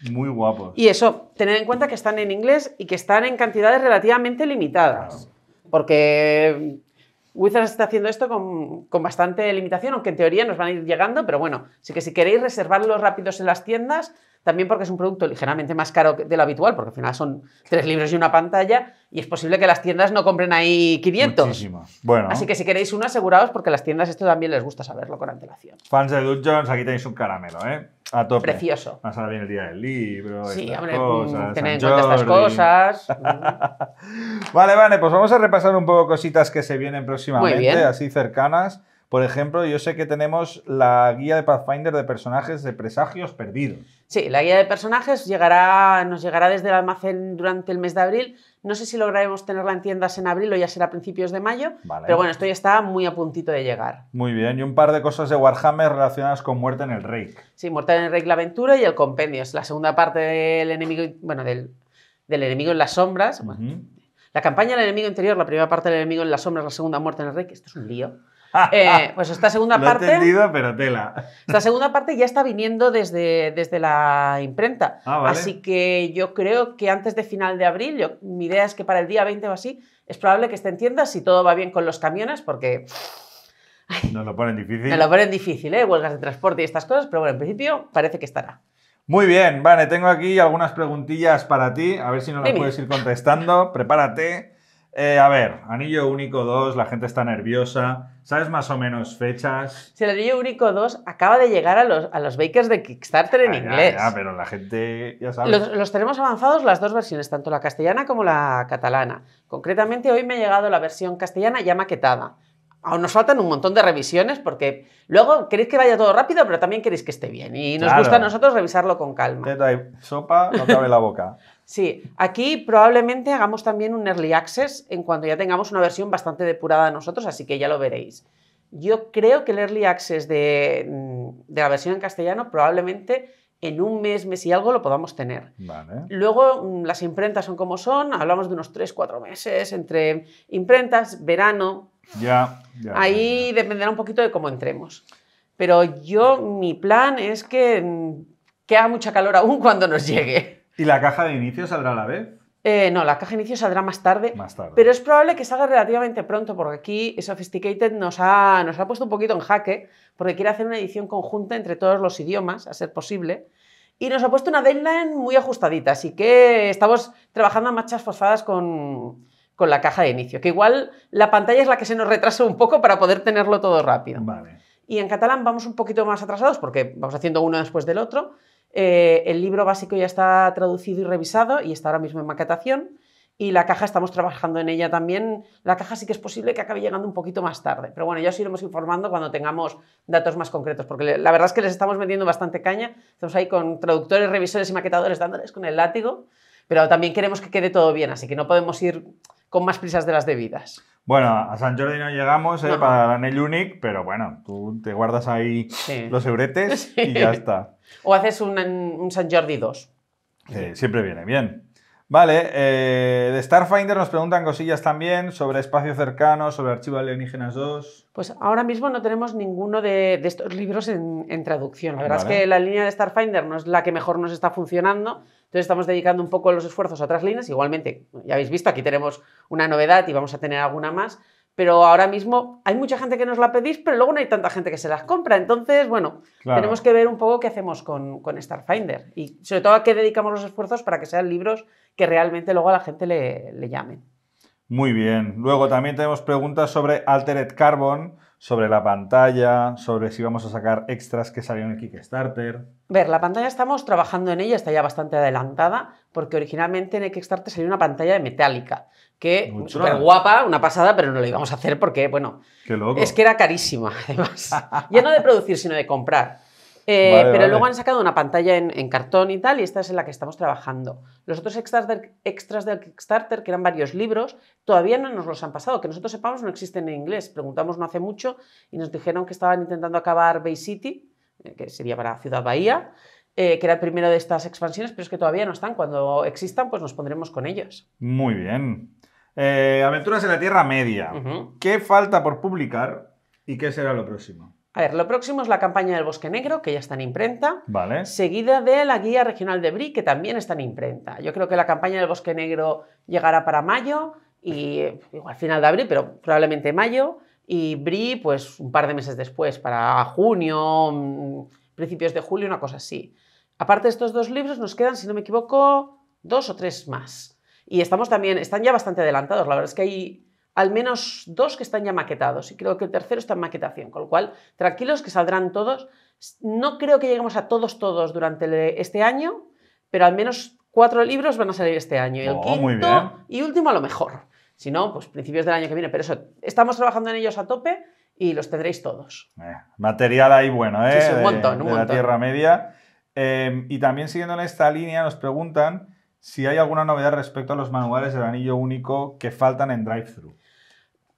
[SPEAKER 1] Muy guapos. Y
[SPEAKER 5] eso, tener en cuenta que están en inglés y que están en cantidades relativamente limitadas. Porque mm, Wizards está haciendo esto con, bastante limitación, aunque en teoría nos van a ir llegando, pero bueno, sí que si queréis reservarlos rápidos en las tiendas, también porque es un producto ligeramente más caro de lo habitual, porque al final son tres libros y una pantalla, y es posible que las tiendas no compren ahí 500.
[SPEAKER 1] Muchísimo. Bueno. Así que si
[SPEAKER 5] queréis uno, aseguraos, porque las tiendas esto también les gusta saberlo con antelación.
[SPEAKER 1] Fans de Jones, aquí tenéis un caramelo, ¿eh? A tope. Precioso. Más ahora viene el día del libro, sí, hombre, cosas, mm, tener en cuenta estas cosas. Mm. vale, vale, pues vamos a repasar un poco cositas que se vienen próximamente, así cercanas. Por ejemplo, yo sé que tenemos la guía de Pathfinder de personajes de presagios perdidos.
[SPEAKER 5] Sí, la guía de personajes llegará, nos llegará desde el almacén durante el mes de abril no sé si lograremos tenerla en tiendas en abril o ya será a principios de mayo, pero bueno, esto ya está muy a puntito de llegar.
[SPEAKER 1] Muy bien, y un par de cosas de Warhammer relacionadas con Muerte en el Rey.
[SPEAKER 5] Sí, Muerte en el Rey, la aventura y el compendio, es la segunda parte del enemigo, bueno, del, enemigo en las sombras. La campaña del enemigo interior, la primera parte del enemigo en las sombras, la segunda muerte en el rey. esto es un lío. Eh, pues esta segunda parte. pero Esta segunda parte ya está viniendo desde, desde la imprenta. Ah, así que yo creo que antes de final de abril, yo, mi idea es que para el día 20 o así, es probable que esté en tienda si todo va bien con los camiones, porque.
[SPEAKER 1] Nos lo ponen difícil. Nos lo ponen
[SPEAKER 5] difícil, ¿eh? Huelgas de transporte y estas cosas, pero bueno, en principio parece que estará.
[SPEAKER 1] Muy bien, vale, tengo aquí algunas preguntillas para ti, a ver si nos las puedes ir contestando. Prepárate. Eh, a ver, Anillo Único 2, la gente está nerviosa. ¿Sabes más o menos fechas?
[SPEAKER 5] Si el Anillo Único 2 acaba de llegar a los, a los bakers de Kickstarter en inglés. Ya, pero la
[SPEAKER 1] gente ya sabe.
[SPEAKER 5] Los, tenemos avanzados las dos versiones, tanto la castellana como la catalana. Concretamente, hoy me ha llegado la versión castellana ya maquetada. Aún nos faltan un montón de revisiones porque luego queréis que vaya todo rápido, pero también queréis que esté bien. Y nos gusta a nosotros revisarlo con calma.
[SPEAKER 1] Sopa, no cabe la boca.
[SPEAKER 5] Sí, aquí probablemente hagamos también un early access en cuanto ya tengamos una versión bastante depurada nosotros, así que ya lo veréis. Yo creo que el early access mm, de, la versión en castellano probablemente en un mes, mes y algo lo podamos tener. Luego mm, las imprentas son como son, hablamos de unos 3, 4 meses entre imprentas, verano.
[SPEAKER 1] Ya, ya
[SPEAKER 5] Ahí dependerá un poquito de cómo entremos. Pero yo, mi plan es que, mm, que haga mucha calor aún cuando
[SPEAKER 1] nos llegue. ¿Y la caja de inicio saldrá a la vez?
[SPEAKER 5] Eh, no, la caja de inicio saldrá más tarde, pero es probable que salga relativamente pronto, porque aquí Sophisticated nos ha, nos ha puesto un poquito en jaque, porque quiere hacer una edición conjunta entre todos los idiomas, a ser posible, y nos ha puesto una deadline muy ajustadita, así que estamos trabajando a marchas forzadas con, la caja de inicio, que igual la pantalla es la que se nos retrasa un poco para poder tenerlo todo rápido. Vale. Y en catalán vamos un poquito más atrasados, porque vamos haciendo uno después del otro, eh, el libro básico ya está traducido y revisado y está ahora mismo en maquetación. Y la caja estamos trabajando en ella también. La caja sí que es posible que acabe llegando un poquito más tarde. Pero bueno, ya os iremos informando cuando tengamos datos más concretos, porque la verdad es que les estamos metiendo bastante caña. Estamos ahí con traductores, revisores y maquetadores dándoles con el látigo, pero también queremos que quede todo bien, así que no podemos ir con más prisas de las debidas.
[SPEAKER 1] Bueno, a San Jordi no llegamos eh, para la Nell Unique, pero bueno, tú te guardas ahí los euretes y ya está.
[SPEAKER 5] O haces un, San Jordi 2.
[SPEAKER 1] siempre viene bien. Vale, eh, de Starfinder nos preguntan cosillas también sobre espacio cercano, sobre Archivo Alienígenas 2.
[SPEAKER 5] Pues ahora mismo no tenemos ninguno de, estos libros en, traducción. La verdad es que la línea de Starfinder no es la que mejor nos está funcionando, entonces estamos dedicando un poco los esfuerzos a otras líneas. Igualmente, ya habéis visto, aquí tenemos una novedad y vamos a tener alguna más. Pero ahora mismo hay mucha gente que nos la pedís, pero luego no hay tanta gente que se las compra. Entonces, bueno, tenemos que ver un poco qué hacemos con, Starfinder y sobre todo a qué dedicamos los esfuerzos para que sean libros que realmente luego a la gente le, le llamen.
[SPEAKER 1] Muy bien. Luego también tenemos preguntas sobre Altered Carbon sobre la pantalla, sobre si vamos a sacar extras que salieron en el Kickstarter.
[SPEAKER 5] Ver, la pantalla estamos trabajando en ella, está ya bastante adelantada, porque originalmente en el Kickstarter salió una pantalla de metálica, que
[SPEAKER 6] súper guapa,
[SPEAKER 5] una pasada, pero no lo íbamos a hacer porque, bueno, Qué loco. es que era carísima, además. ya no de producir, sino de comprar. Eh, pero luego han sacado una pantalla en, cartón y tal, y esta es en la que estamos trabajando. Los otros extras del, Kickstarter, que eran varios libros, todavía no nos los han pasado. Que nosotros sepamos, no existen en inglés. Preguntamos no hace mucho y nos dijeron que estaban intentando acabar Bay City, eh, que sería para Ciudad Bahía, eh, que era el primero de estas expansiones, pero es que todavía no están. Cuando existan, pues nos pondremos con ellas.
[SPEAKER 1] Muy bien. Aventuras en la Tierra Media. ¿Qué falta por publicar y qué será lo próximo?
[SPEAKER 5] A ver, lo próximo es la campaña del Bosque Negro, que ya está en imprenta. Seguida de la guía regional de BRI, que también está en imprenta. Yo creo que la campaña del Bosque Negro llegará para mayo y igual final de abril, pero probablemente mayo. Y BRI, pues un par de meses después, para junio, mm, principios de julio, una cosa así. Aparte de estos dos libros, nos quedan, si no me equivoco, dos o tres más. Y estamos también, están ya bastante adelantados. La verdad es que hay al menos dos que están ya maquetados y creo que el tercero está en maquetación, con lo cual tranquilos que saldrán todos. No creo que lleguemos a todos, todos durante este año, pero al menos cuatro libros van a salir este año. Y el oh, quinto y último a lo mejor. Si no, pues principios del año que viene. Pero eso, estamos trabajando en ellos a tope y los tendréis todos. Eh,
[SPEAKER 1] material ahí bueno, ¿eh? un montón, de, la Tierra Media. Em, y también siguiendo en esta línea, nos preguntan si hay alguna novedad respecto a los manuales del anillo único que faltan en drive-thru.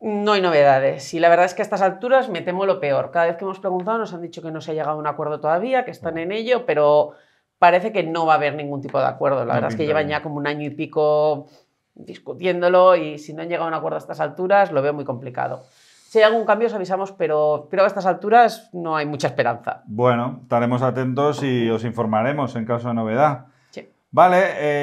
[SPEAKER 5] No hay novedades. Y la verdad es que a estas alturas me temo lo peor. Cada vez que hemos preguntado nos han dicho que no se ha llegado a un acuerdo todavía, que están en ello, pero parece que no va a haber ningún tipo de acuerdo. La verdad es que llevan ya como un año y pico discutiéndolo y si no han llegado a un acuerdo a estas alturas lo veo muy complicado. Si hay algún cambio os avisamos, pero creo a estas alturas
[SPEAKER 1] no hay mucha esperanza. Bueno, estaremos atentos y os informaremos en caso de novedad. Vale,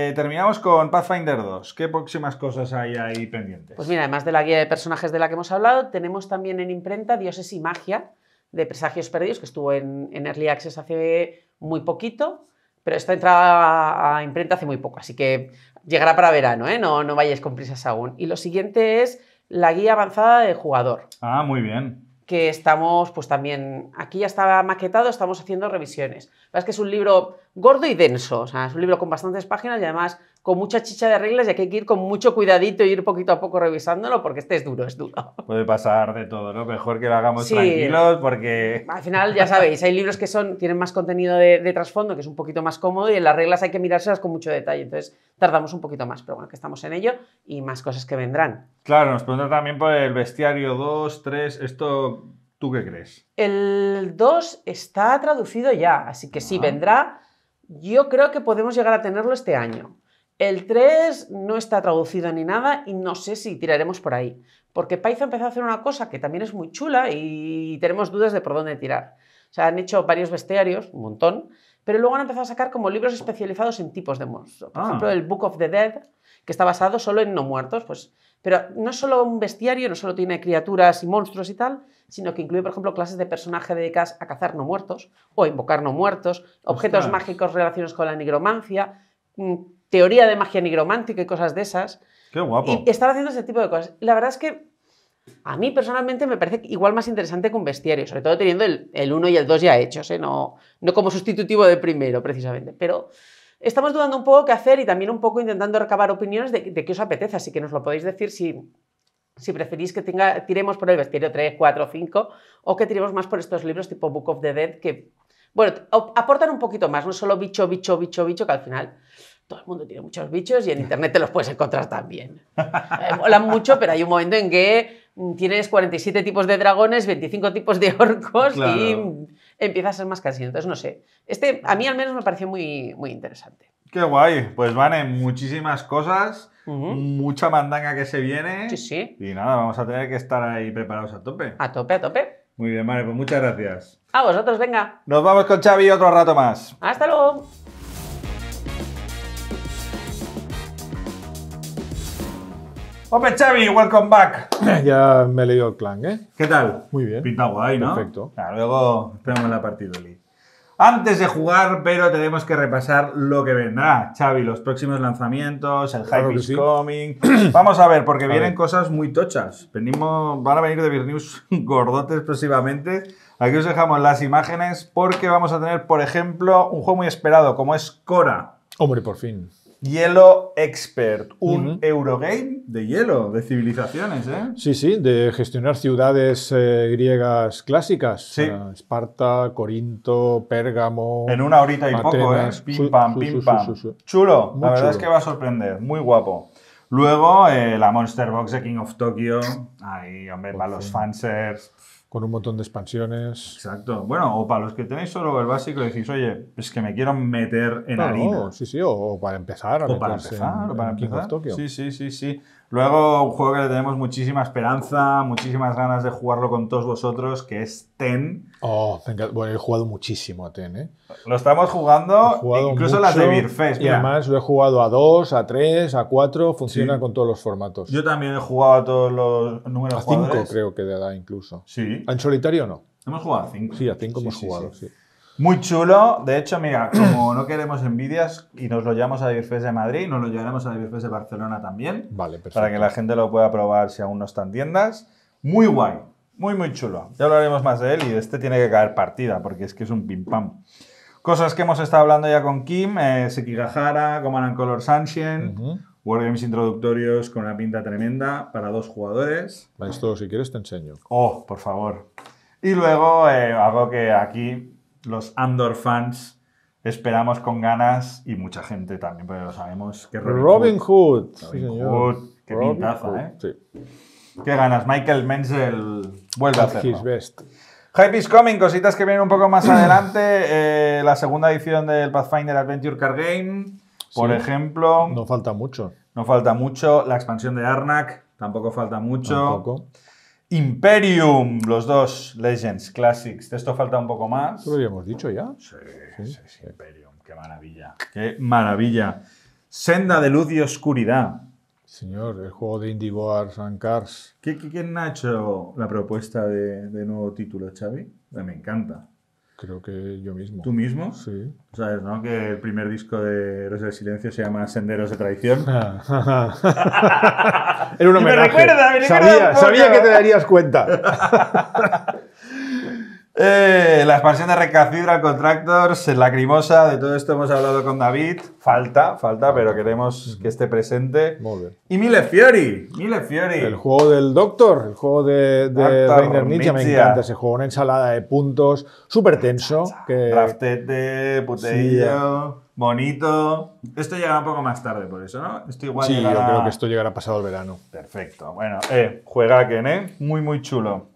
[SPEAKER 1] eh, terminamos con Pathfinder 2. ¿Qué próximas cosas hay ahí pendientes?
[SPEAKER 5] Pues mira, además de la guía de personajes de la que hemos hablado, tenemos también en imprenta Dioses y Magia de Presagios Perdidos, que estuvo en, Early Access hace muy poquito, pero esta entrada a imprenta hace muy poco, así que llegará para verano, ¿eh? no, no vayáis con prisas aún. Y lo siguiente es la guía avanzada de jugador. Ah,
[SPEAKER 1] muy bien
[SPEAKER 5] que estamos, pues también, aquí ya estaba maquetado, estamos haciendo revisiones. es que es un libro gordo y denso. O sea, es un libro con bastantes páginas y además con mucha chicha de reglas y aquí hay que ir con mucho cuidadito y ir poquito a poco revisándolo porque este es duro, es
[SPEAKER 1] duro. Puede pasar de todo, ¿no? Mejor que lo hagamos tranquilos porque...
[SPEAKER 5] Al final, ya sabéis, hay libros que son, tienen más contenido de, trasfondo, que es un poquito más cómodo y en las reglas hay que mirárselas con mucho detalle. Entonces tardamos un poquito más, pero bueno, que estamos en ello y más cosas que vendrán.
[SPEAKER 1] Claro, nos preguntan también por el bestiario 2, 3, esto... ¿Tú qué crees?
[SPEAKER 5] El 2 está traducido ya, así que sí, ah. vendrá yo creo que podemos llegar a tenerlo este año. El 3 no está traducido ni nada y no sé si tiraremos por ahí. Porque Python empezó a hacer una cosa que también es muy chula y tenemos dudas de por dónde tirar. O sea, han hecho varios bestiarios, un montón, pero luego han empezado a sacar como libros especializados en tipos de monstruos. Por ah. ejemplo, el Book of the Dead, que está basado solo en no muertos, pues pero no solo un bestiario, no solo tiene criaturas y monstruos y tal, sino que incluye, por ejemplo, clases de personaje dedicadas a cazar no muertos o invocar no muertos, objetos mágicos relacionados con la nigromancia, mm, teoría de magia nigromántica y cosas de esas. Qué guapo. Y estar haciendo ese tipo de cosas. La verdad es que a mí personalmente me parece igual más interesante que un bestiario, sobre todo teniendo el 1 y el 2 ya hechos, ¿eh? no, no como sustitutivo de primero, precisamente. Pero estamos dudando un poco qué hacer y también un poco intentando recabar opiniones de, qué os apetece, así que nos lo podéis decir si, si preferís que tenga, tiremos por el vestirio 3, 4, 5 o que tiremos más por estos libros tipo Book of the Dead que, bueno, aportan un poquito más, no solo bicho, bicho, bicho, bicho, que al final todo el mundo tiene muchos bichos y en internet te los puedes encontrar también. Eh, mucho, pero hay un momento en que tienes 47 tipos de dragones, 25 tipos de orcos y empieza a ser más casi. Entonces, no sé. Este, a mí al menos me pareció muy, muy interesante.
[SPEAKER 1] Qué guay. Pues van muchísimas cosas, mucha mandanga que se viene. Sí, sí. Y nada, vamos a tener que estar ahí preparados a tope. A tope, a tope. Muy bien, vale, pues muchas gracias.
[SPEAKER 5] A vosotros, venga.
[SPEAKER 1] Nos vamos con Xavi otro rato más.
[SPEAKER 5] Hasta luego.
[SPEAKER 1] Ope Xavi, welcome back. Ya me he leído el clan, ¿eh? ¿Qué tal? Muy bien. Pinta guay, ¿no? Perfecto. luego tenemos la partida, Lee. Antes de jugar, pero tenemos que repasar lo que vendrá, Xavi, los próximos lanzamientos, el hype is coming. Vamos a ver, porque vienen cosas muy tochas. Venimos, van a venir de Virnews gordotes próximamente. Aquí os dejamos las imágenes porque vamos a tener, por ejemplo, un juego muy esperado como es Cora. Hombre, por fin. Hielo Expert, un Eurogame de hielo, de civilizaciones, ¿eh?
[SPEAKER 2] Sí, sí, de gestionar ciudades eh, griegas clásicas. Sí. Esparta, Corinto, Pérgamo. En una horita y poco, ¿eh? Pim
[SPEAKER 1] pam, pim pam. Chulo, la verdad es que va a sorprender. Muy guapo. Luego, eh, la Monster Box de King of Tokyo. Ahí, hombre, para los fansers con un montón de expansiones. Exacto. Bueno, o para los que tenéis solo el básico, decís, oye, es que me quiero meter en harina. Sí, sí,
[SPEAKER 2] o, para empezar. A o para empezar, o para empezar. Sí,
[SPEAKER 1] sí, sí, sí. Luego, un juego que le tenemos muchísima esperanza, muchísimas ganas de jugarlo con todos vosotros, que es Ten. Oh, bueno, he jugado muchísimo a Ten, ¿eh? Lo estamos jugando, incluso las de Birfest.
[SPEAKER 2] Y además lo he jugado a 2, a 3, a 4, funciona con todos los formatos.
[SPEAKER 1] Yo también he jugado a todos los números A 5 creo que de edad incluso. Sí. ¿En solitario no? Hemos jugado a 5. Sí, a 5 hemos jugado, sí. Muy chulo. De hecho, mira, como no queremos envidias y nos lo llevamos a de Madrid, nos lo llevaremos a de Barcelona también. Vale, perfecto. Para que la gente lo pueda probar si aún no está en tiendas. Muy guay. Muy, muy chulo. Ya hablaremos más de él y de este tiene que caer partida porque es que es un pim Cosas que hemos estado hablando ya con Kim, eh, Sekigahara, Command Color Sunshine, Wargames introductorios con una pinta tremenda para dos jugadores. Esto, si quieres, te enseño. Oh, por favor. Y luego, eh, algo que aquí los Andor fans esperamos con ganas y mucha gente también, pero lo sabemos que Robin, Hood, Robin Hood qué pintaza, ¿eh? Qué ganas, Michael Menzel vuelve a hacerlo. His Hype is coming, cositas que vienen un poco más adelante. Eh, la segunda edición del Pathfinder Adventure Card Game, por ejemplo. No falta mucho. No falta mucho. La expansión de Arnak, tampoco falta mucho. Tampoco. Imperium, los dos Legends Classics. De esto falta un poco más. ¿Lo habíamos dicho ya? Sí, sí, sí, Imperium, qué maravilla. Qué maravilla. Senda de luz y oscuridad. Señor, el juego de Indie Wars and Cars. ¿Quién ha hecho la propuesta de, de nuevo título, Xavi? Pues me encanta. Creo que yo mismo. ¿Tú mismo? Sí. Sabes, ¿no? Que el primer disco de Héroes del Silencio se llama Senderos de Traición.
[SPEAKER 3] Era un Me recuerda,
[SPEAKER 1] me recuerda sabía, sabía que te darías cuenta. Eh, la expansión de Recafibra, Contractors, Lacrimosa, de todo esto hemos hablado con David. Falta, falta, pero queremos que esté presente. Muy bien. Y Mille Fiori, El
[SPEAKER 2] juego del Doctor, el juego de, de Reiner Nietzsche, me encanta ese juego. Una ensalada de puntos, súper tenso. Que...
[SPEAKER 1] Raftete, puteillo. Bonito. Esto llegará un poco más tarde, por eso, ¿no? Esto igual sí, yo creo que esto llegará pasado el verano. Perfecto. Bueno, eh, juega Ken, ¿eh? Muy, muy chulo.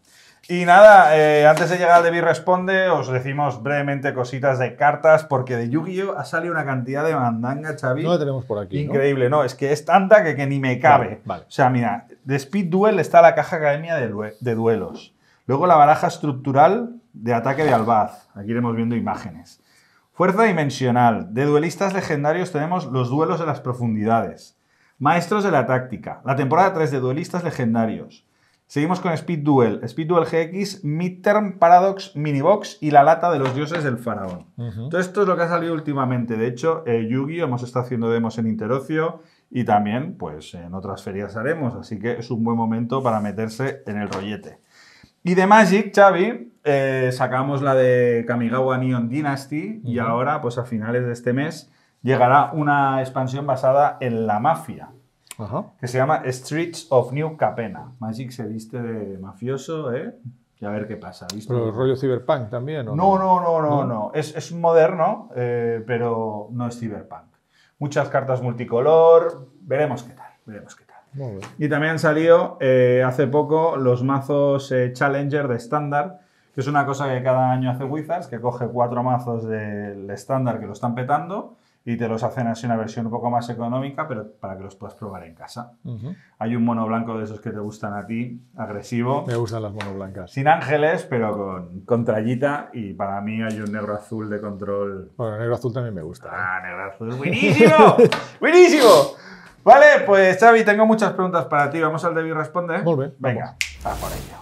[SPEAKER 1] Y nada, eh, antes de llegar al Debbie Responde, os decimos brevemente cositas de cartas, porque de Yu-Gi-Oh! ha salido una cantidad de mandanga, Xavi. No la tenemos por aquí. Increíble, ¿no? es que es tanta que, ni me cabe. O sea, mira, de Speed Duel está la caja academia de, de duelos. Luego la baraja estructural de ataque de Albaz. Aquí iremos viendo imágenes. Fuerza dimensional. De duelistas legendarios tenemos los duelos de las profundidades. Maestros de la táctica. La temporada 3 de duelistas legendarios. Seguimos con Speed Duel. Speed Duel GX, Midterm, Paradox, Minibox y la lata de los dioses del faraón. Todo esto es lo que ha salido últimamente. De hecho, eh, yugi yu gi hemos estado haciendo demos en Interocio y también pues en otras ferias haremos. Así que es un buen momento para meterse en el rollete. Y de Magic, Xavi, eh, sacamos la de Kamigawa Neon Dynasty y ahora pues a finales de este mes llegará una expansión basada en la mafia que se llama Streets of New Capena. Magic se viste de mafioso, ¿eh? Y a ver qué pasa. ¿Pero el rollo cyberpunk también? no, no, no, no, no. Es, moderno, eh, pero no es cyberpunk. Muchas cartas multicolor, veremos qué tal, veremos qué tal. Y también han salido eh, hace poco los mazos eh, Challenger de estándar, que es una cosa que cada año hace Wizards, que coge cuatro mazos del estándar que lo están petando y te los hacen así una versión un poco más económica, pero para que los puedas probar en casa. Hay un mono blanco de esos que te gustan a ti, agresivo. Me gustan las mono blancas. Sin ángeles, pero con, con trallita. Y para mí hay un negro azul de control. Bueno, negro azul también me gusta. ¿eh? Ah, negro azul. Buenísimo. Buenísimo. Vale, pues Xavi, tengo muchas preguntas para ti. Vamos al Debbie Responde. Volve. Venga, va por ello.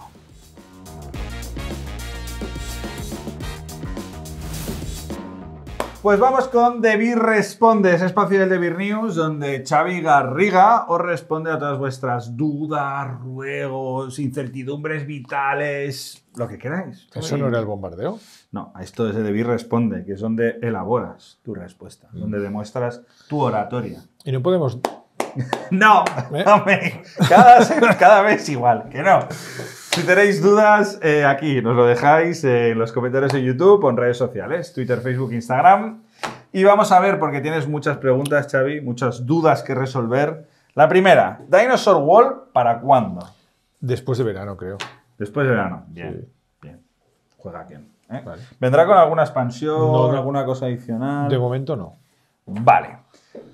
[SPEAKER 1] Pues vamos con Debir Responde, ese espacio del Debir News donde Xavi Garriga os responde a todas vuestras dudas, ruegos, incertidumbres vitales, lo que queráis. ¿Eso no era el bombardeo? No, esto es el Debir Responde, que es donde elaboras tu respuesta, mm. donde demuestras tu oratoria. Y no podemos... no, ¿Eh? hombre, cada vez igual, que no. Si tenéis dudas, eh, aquí nos lo dejáis en los comentarios de YouTube o en redes sociales, Twitter, Facebook, Instagram. Y vamos a ver, porque tienes muchas preguntas, Xavi, muchas dudas que resolver. La primera, Dinosaur Wall, ¿para cuándo? Después de verano, creo. Después de verano, bien. bien. Juega bien. ¿eh? ¿Vendrá con alguna expansión, alguna cosa adicional? De momento no. Vale.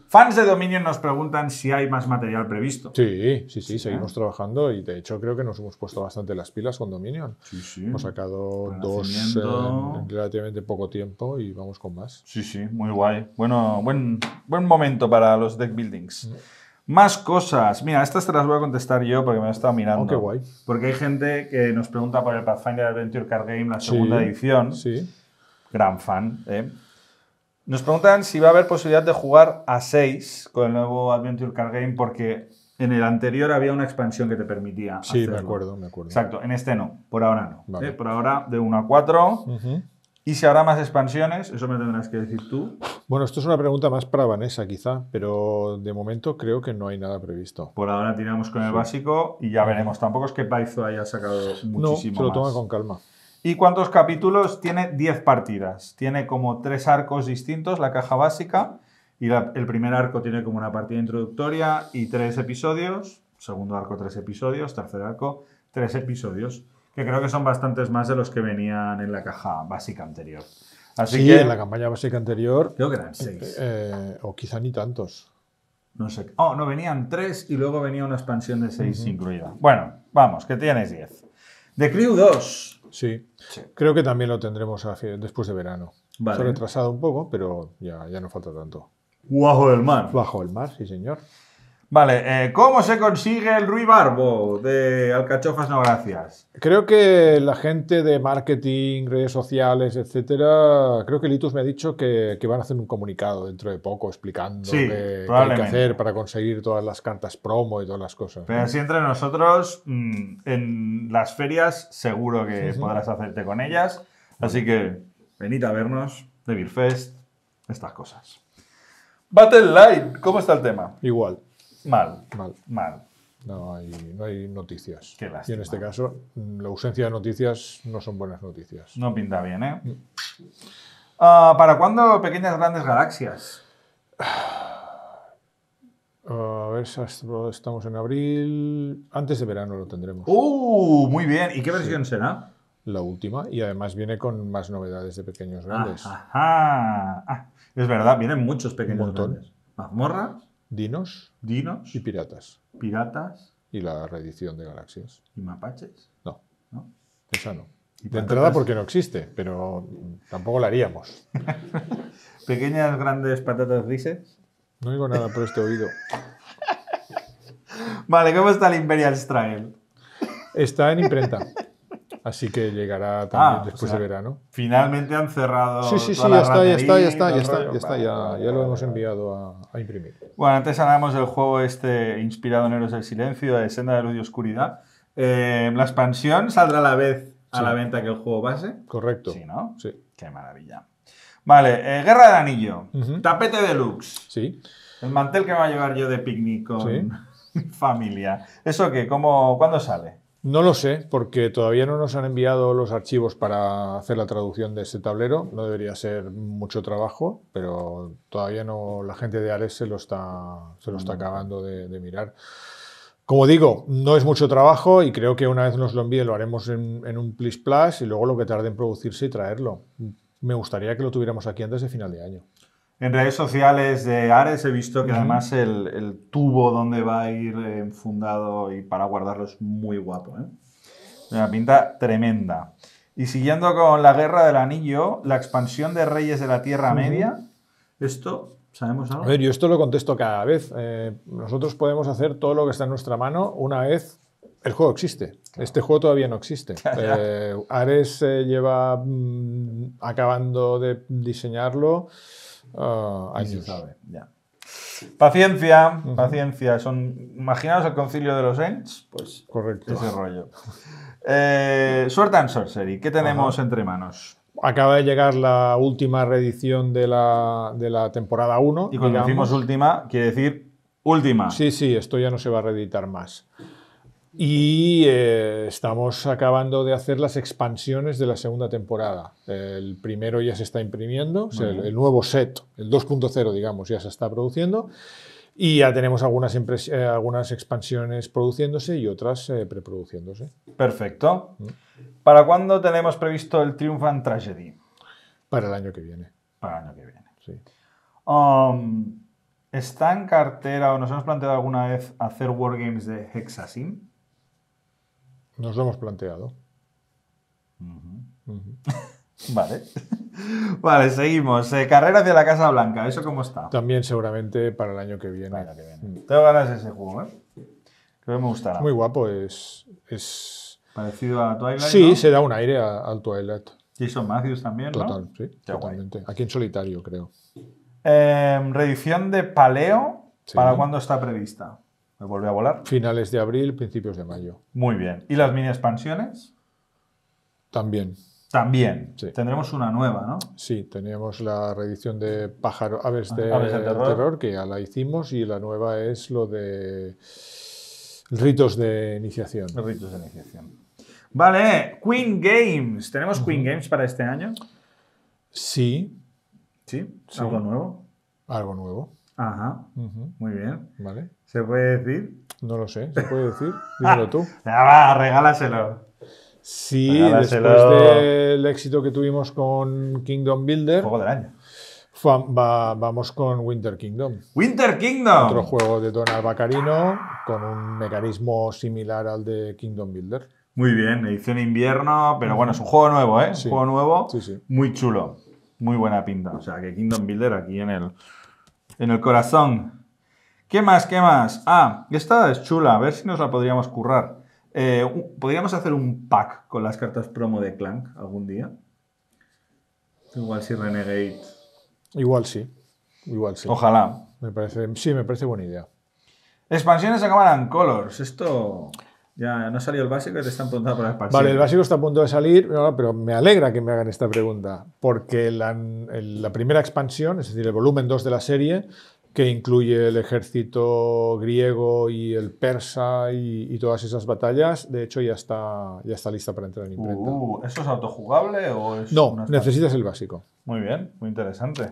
[SPEAKER 1] Fans de Dominion nos preguntan si hay más material previsto. Sí, sí, sí, seguimos trabajando
[SPEAKER 2] y de hecho creo que nos hemos puesto bastante las pilas con Dominion. Sí, sí. Hemos sacado dos en, eh,
[SPEAKER 1] relativamente poco tiempo y vamos con más. Sí, sí, muy guay. Bueno, buen, buen momento para los deck buildings. Más cosas. Mira, estas te las voy a contestar yo porque me he estado mirando. Oh, qué guay. Porque hay gente que nos pregunta por el Pathfinder Adventure Card Game, la segunda edición. Sí. Gran fan, ¿eh? Nos preguntan si va a haber posibilidad de jugar a 6 con el nuevo Adventure Card Game porque en el anterior había una expansión que te permitía. Sí, de me acuerdo, me acuerdo. Exacto, en este no, por ahora no. ¿eh? Por ahora de 1 a 4. ¿Y si habrá más expansiones? Eso me tendrás que decir tú. Bueno, esto es una pregunta más para Vanessa
[SPEAKER 2] quizá, pero de momento creo que no hay nada previsto.
[SPEAKER 1] Por ahora tiramos con el básico y ya veremos. Tampoco es que Paizo haya sacado muchísimo. No, se lo toma con calma. ¿Y cuántos capítulos? Tiene 10 partidas. Tiene como tres arcos distintos la caja básica. Y el primer arco tiene como una partida introductoria y tres episodios. Segundo arco, tres episodios. Tercer arco, tres episodios. Que creo que son bastantes más de los que venían en la caja básica anterior. Así sí, que, en la campaña básica anterior. Creo que eran eh, seis. Eh, o quizá ni tantos. No sé. Oh, no, venían tres y luego venía una expansión de seis incluida. Bueno, vamos, que tienes diez. The Crew 2. Sí. Creo que también lo tendremos
[SPEAKER 2] después de verano. Vale. retrasado un poco, pero ya, ya no falta tanto. Bajo el mar. Bajo el mar, sí, señor.
[SPEAKER 1] Vale, eh, ¿cómo se consigue el Barbo de Alcachofas No Gracias?
[SPEAKER 2] Creo que la gente de marketing, redes sociales, etcétera, creo que Litus me ha dicho que, van a hacer un comunicado dentro de poco explicando qué hay que hacer para conseguir todas las cartas promo y todas las cosas. Pero si
[SPEAKER 1] entre nosotros, mm, en las ferias, seguro que podrás hacerte con ellas. Así que venid a vernos, de Beer Fest, estas cosas. Battle Light, ¿cómo está el tema? Igual. Mal. Mal. No hay,
[SPEAKER 2] noticias. y en este caso, mm, la ausencia de noticias no son buenas noticias. No pinta bien, ¿eh? Mm.
[SPEAKER 1] Ah, ¿Para cuándo Pequeñas Grandes Galaxias? Ah,
[SPEAKER 2] a ver, estamos en abril. Antes de verano lo tendremos. ¡Uh! Muy bien. ¿Y qué versión será? La última. Y además viene con más novedades de Pequeños Grandes.
[SPEAKER 1] Ajá. Ah, es verdad, vienen muchos Pequeños Un Grandes.
[SPEAKER 2] Mazmorra. Dinos. Dinos. Y piratas. Piratas. Y la reedición de
[SPEAKER 1] galaxias. ¿Y mapaches? No. Esa no. De entrada porque no existe, pero tampoco la haríamos. ¿Pequeñas, grandes patatas grises? No digo nada por este oído. vale, ¿cómo está el Imperial Strike?
[SPEAKER 2] Está en imprenta. Así que llegará ah, también después de verano. Finalmente han cerrado. Sí, sí, sí, ya está, ya está, ya está, ya está,
[SPEAKER 1] ya está, ya, lo hemos enviado a, imprimir. Bueno, antes hablamos del juego este inspirado en Héroes del Silencio, de Senda de Luz y Oscuridad. Eh, la expansión saldrá a la vez a la venta que el juego base. Correcto. Sí, ¿no? Sí. Qué maravilla. Vale, eh, Guerra del Anillo, Tapete de tapete deluxe. Sí. El mantel que me va a llevar yo de picnic con familia. ¿Eso qué? ¿Cómo, ¿Cuándo sale?
[SPEAKER 2] No lo sé, porque todavía no nos han enviado los archivos para hacer la traducción de este tablero. No debería ser mucho trabajo, pero todavía no la gente de Ares se lo está, se lo está mm. acabando de, mirar. Como digo, no es mucho trabajo y creo que una vez nos lo envíen lo haremos en, un plus Plus y luego lo que tarde en producirse y traerlo. Me gustaría que lo tuviéramos aquí antes de final de año.
[SPEAKER 1] En redes sociales de Ares he visto que además el, tubo donde va a ir eh, enfundado y para guardarlo es muy guapo. ¿eh? Una pinta tremenda. Y siguiendo con la Guerra del Anillo, la expansión de Reyes de la Tierra Media. Esto ¿Sabemos algo? A ver, yo esto
[SPEAKER 2] lo contesto cada vez. Eh, nosotros podemos hacer todo lo que está en nuestra mano una vez el juego existe. Este juego todavía no existe. Eh, Ares lleva mm,
[SPEAKER 1] acabando de diseñarlo Ah, ya. Paciencia, paciencia. Son, imaginaos el concilio de los Ents, pues ese rollo. eh, Sword and Sorcery, ¿qué tenemos entre manos?
[SPEAKER 2] Acaba de llegar la última reedición de la, de la temporada 1. Y cuando decimos última,
[SPEAKER 1] quiere decir última. Sí,
[SPEAKER 2] sí, esto ya no se va a reeditar más. Y eh, estamos acabando de hacer las expansiones de la segunda temporada. El primero ya se está imprimiendo, el, nuevo set, el 2.0, digamos, ya se está produciendo. Y ya tenemos algunas, eh, algunas expansiones produciéndose y otras eh,
[SPEAKER 1] preproduciéndose. Perfecto. Mm. ¿Para cuándo tenemos previsto el Triumphant Tragedy? Para el año que viene. Para el año que viene. Sí. Um, ¿Está en cartera o nos hemos planteado alguna vez hacer Wargames de Hexasim? Nos lo hemos planteado. Vale. Vale, seguimos. Eh, carrera hacia la Casa Blanca, ¿eso cómo está? También seguramente para el año que viene. Mm. Tengo ganas de ese juego, ¿eh? Creo que me gustará. Muy guapo, es... Parecido a Twilight, Sí, se
[SPEAKER 2] da un aire al Twilight. Jason Matthews también, ¿no? Total, sí, Aquí en solitario, creo. Eh, de Paleo, ¿para cuándo está prevista? me volvió a volar. Finales de abril, principios de mayo.
[SPEAKER 1] Muy bien. ¿Y las mini expansiones? También.
[SPEAKER 2] También.
[SPEAKER 1] Tendremos una nueva, ¿no?
[SPEAKER 2] Sí, teníamos la reedición de pájaro, Aves de, del terror. que ya la hicimos, y la nueva es lo de Ritos de Iniciación.
[SPEAKER 1] ritos de Iniciación. Vale, Queen Games. ¿Tenemos Queen Games para este año? Sí. ¿Sí? ¿Algo nuevo? Algo nuevo. Ajá.
[SPEAKER 2] Muy bien. Vale.
[SPEAKER 1] ¿Se puede decir? No lo sé. ¿Se puede decir? Dímelo tú. Ya va, regálaselo. Sí, después del
[SPEAKER 2] éxito que tuvimos con Kingdom Builder. Juego del año. vamos con Winter Kingdom. Winter Kingdom. Otro juego de Donald Vacarino con un mecanismo similar al de
[SPEAKER 1] Kingdom Builder. Muy bien, edición invierno, pero bueno, es un juego nuevo, ¿eh? Un juego nuevo, muy chulo, muy buena pinta. O sea, que Kingdom Builder aquí en el, en el corazón. ¿Qué más? ¿Qué más? Ah, esta es chula. A ver si nos la podríamos currar. Eh, podríamos hacer un pack con las cartas promo de Clank algún día. Igual si Renegade. Igual sí. Igual sí. Ojalá.
[SPEAKER 2] Me parece, sí, me parece buena idea.
[SPEAKER 1] Expansiones acabarán Colors. Esto. Ya, no salió el básico y te están preguntando para la expansión. Vale, el básico
[SPEAKER 2] está a punto de salir, pero me alegra que me hagan esta pregunta, porque la, primera expansión, es decir, el volumen 2 de la serie, que incluye el ejército griego y el persa y, todas esas batallas, de hecho ya está, ya está lista para entrar en imprenta. Uh,
[SPEAKER 1] ¿Eso es autojugable o es No,
[SPEAKER 2] necesitas el básico.
[SPEAKER 1] Muy bien, muy interesante.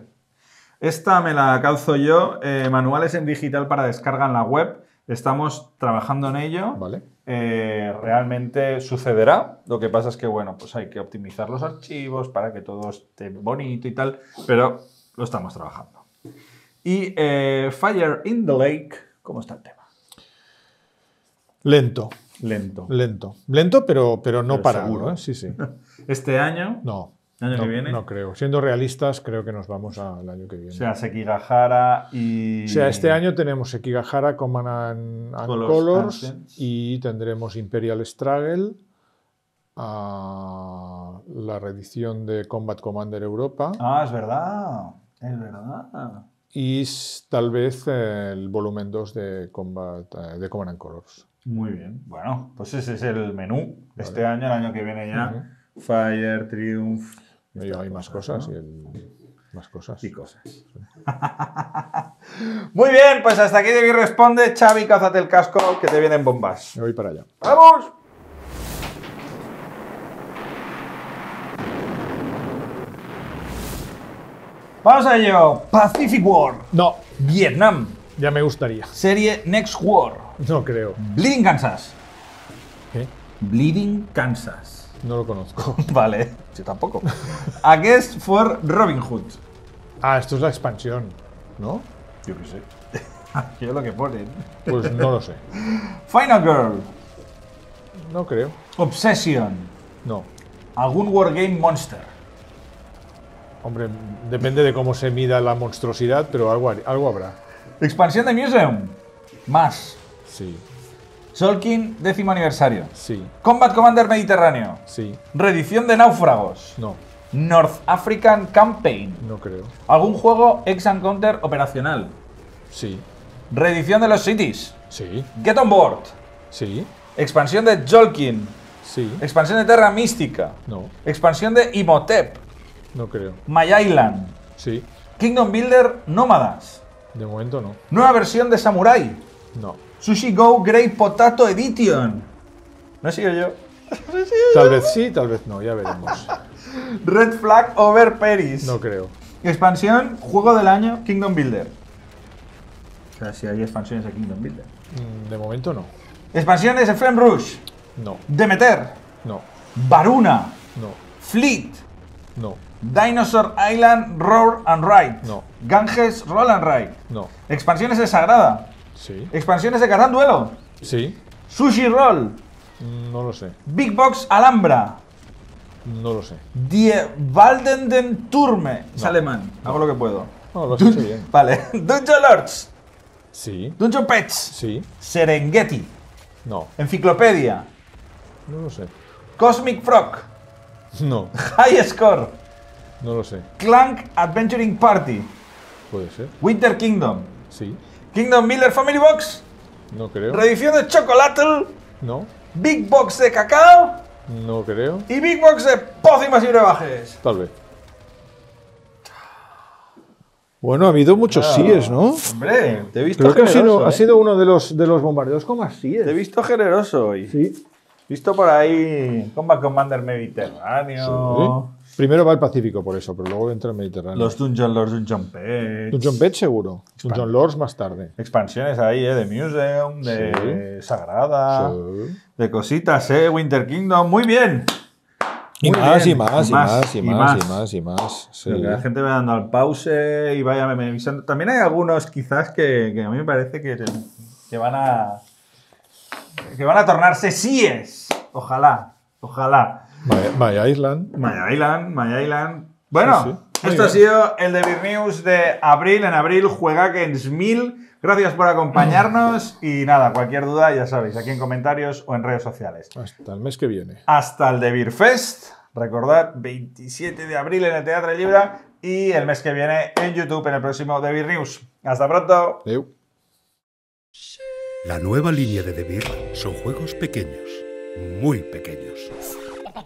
[SPEAKER 1] Esta me la calzo yo, eh, manuales en digital para descarga en la web. Estamos trabajando en ello. Vale. Eh, realmente sucederá. Lo que pasa es que, bueno, pues hay que optimizar los archivos para que todo esté bonito y tal, pero lo estamos trabajando. Y eh, Fire in the Lake, ¿cómo está el tema? Lento. Lento.
[SPEAKER 2] Lento. Lento, pero, pero no para. uno, ¿eh? Sí, sí.
[SPEAKER 1] Este año. No
[SPEAKER 2] no, creo. Siendo realistas, creo que nos vamos al año que viene. O sea,
[SPEAKER 1] Sekigahara y. O
[SPEAKER 2] sea, este año tenemos Sekigahara, Command and, Colors, y tendremos Imperial Struggle, ah, la reedición de Combat Commander Europa. Ah, es verdad.
[SPEAKER 1] Es verdad.
[SPEAKER 2] Y tal vez el volumen 2 de Combat eh, de Command and Colors.
[SPEAKER 1] Muy bien. Bueno, pues ese es el menú. Este año, el año que viene ya. Fire, Triumph, hay más cosas, y más cosas. Y cosas. Muy bien, pues hasta aquí David responde. Xavi, cázate el casco que te vienen bombas. Me voy para allá. ¡Vamos! Vamos a ello. Pacific War. No. Vietnam. Ya me gustaría. Serie Next War. No creo. Bleeding Kansas. ¿Qué? Bleeding Kansas. No lo conozco. Vale, yo tampoco. A Guest for Robin Hood. Ah, esto es la expansión, ¿no? Yo qué sé. es lo que ponen. Pues no lo sé. Final Girl. No creo. Obsession. No. Algún Wargame Monster.
[SPEAKER 2] Hombre, depende de cómo se mida la monstruosidad, pero algo, algo habrá.
[SPEAKER 1] Expansión de Museum. Más. Sí. ¿Jolkin, décimo aniversario. Sí. Combat Commander Mediterráneo. Sí. redición de Náufragos. No. North African Campaign. No creo. ¿Algún juego ex encounter operacional? Sí. redición de los Cities. Sí. Get on Board. Sí. Expansión de Jolkin. Sí. Expansión de Terra Mística. No. Expansión de Imhotep. No creo. May Island. Sí. Kingdom Builder Nómadas. De momento no. Nueva versión de Samurai. No. Sushi Go Great Potato Edition. No sigo yo. tal vez sí, tal vez no, ya veremos. Red Flag Over Paris. No creo. Expansión, juego del año, Kingdom Builder. O sea, si hay expansiones a Kingdom Builder. Mm, de momento no. Expansiones de Flame Rush. No. Demeter. No.
[SPEAKER 2] Varuna. No.
[SPEAKER 1] Fleet. No. Dinosaur Island Roar and Ride. No. Ganges Roll and Ride. No. Expansiones de Sagrada. Expansiones de Catán Duelo. Sí. Sushi Roll.
[SPEAKER 2] Mm, no lo sé.
[SPEAKER 1] Big Box Alhambra. No lo sé. Die Walden Turme. Es alemán. Hago lo que puedo. No, lo bien. Vale. Dungeon Lords. Sí. Dungeon Pets. Sí. Serengeti. No. Enciclopedia. No lo sé. Cosmic Frog. No. High Score. No lo sé. Clank Adventuring Party. Puede ser. Winter Kingdom. Sí. Kingdom Miller Family Box. No creo. Reedición de chocolate, No. Big Box de cacao. No creo. Y Big Box de pócimas y brebajes.
[SPEAKER 2] Tal vez. Bueno, ha habido muchos síes, ¿no?
[SPEAKER 1] Hombre, te he visto Creo que ha sido, ¿eh? uno de los, de los bombardeos con más Te he visto generoso hoy. Sí. Visto por ahí Combat Commander Mediterráneo.
[SPEAKER 2] Primero va el Pacífico por eso, pero luego entra el Mediterráneo. Los Dungeon Lords, Dungeon Pets. Dungeon Pets seguro. Dungeon Lords más
[SPEAKER 1] tarde. Expansiones ahí, ¿eh? De Museum, de Sagrada, de cositas, ¿eh? Winter Kingdom. Muy bien. Y más, y más, y más, y más, y más, y más. la gente va dando al pause y vaya revisando. También hay algunos quizás que, a mí me parece que, que, van a que van a tornarse síes. Ojalá, ojalá. My, Island. My Island, My Island. Bueno, esto ha sido el de Beer News de abril. En abril, Juega Gens 1000. Gracias por acompañarnos y nada, cualquier duda ya sabéis, aquí en comentarios o en redes sociales. Hasta el mes que viene. Hasta el de Beer Fest. Recordad, 27 de abril en el Teatro Libra y el mes que viene en YouTube en el próximo The Beer News. Hasta pronto.
[SPEAKER 4] La nueva línea de The Beer son juegos pequeños, muy pequeños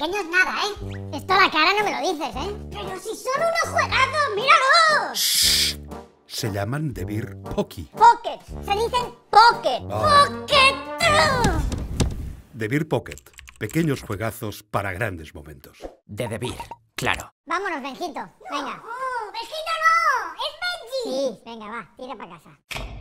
[SPEAKER 5] es nada, ¿eh? Esto a la cara no me lo dices, ¿eh? Pero si son unos
[SPEAKER 2] juegazos, ¡Míralos! Shh.
[SPEAKER 4] Se llaman Devir Pocky.
[SPEAKER 2] Pocket. Se dicen Pocket. Ah. Pocket.
[SPEAKER 4] true. Beer Pocket. Pequeños juegazos para grandes momentos. De debir, claro.
[SPEAKER 2] Vámonos,
[SPEAKER 5] Benjito. Venga. No, oh, Benjito no. Es Benji. Sí, venga, va. Tira para casa.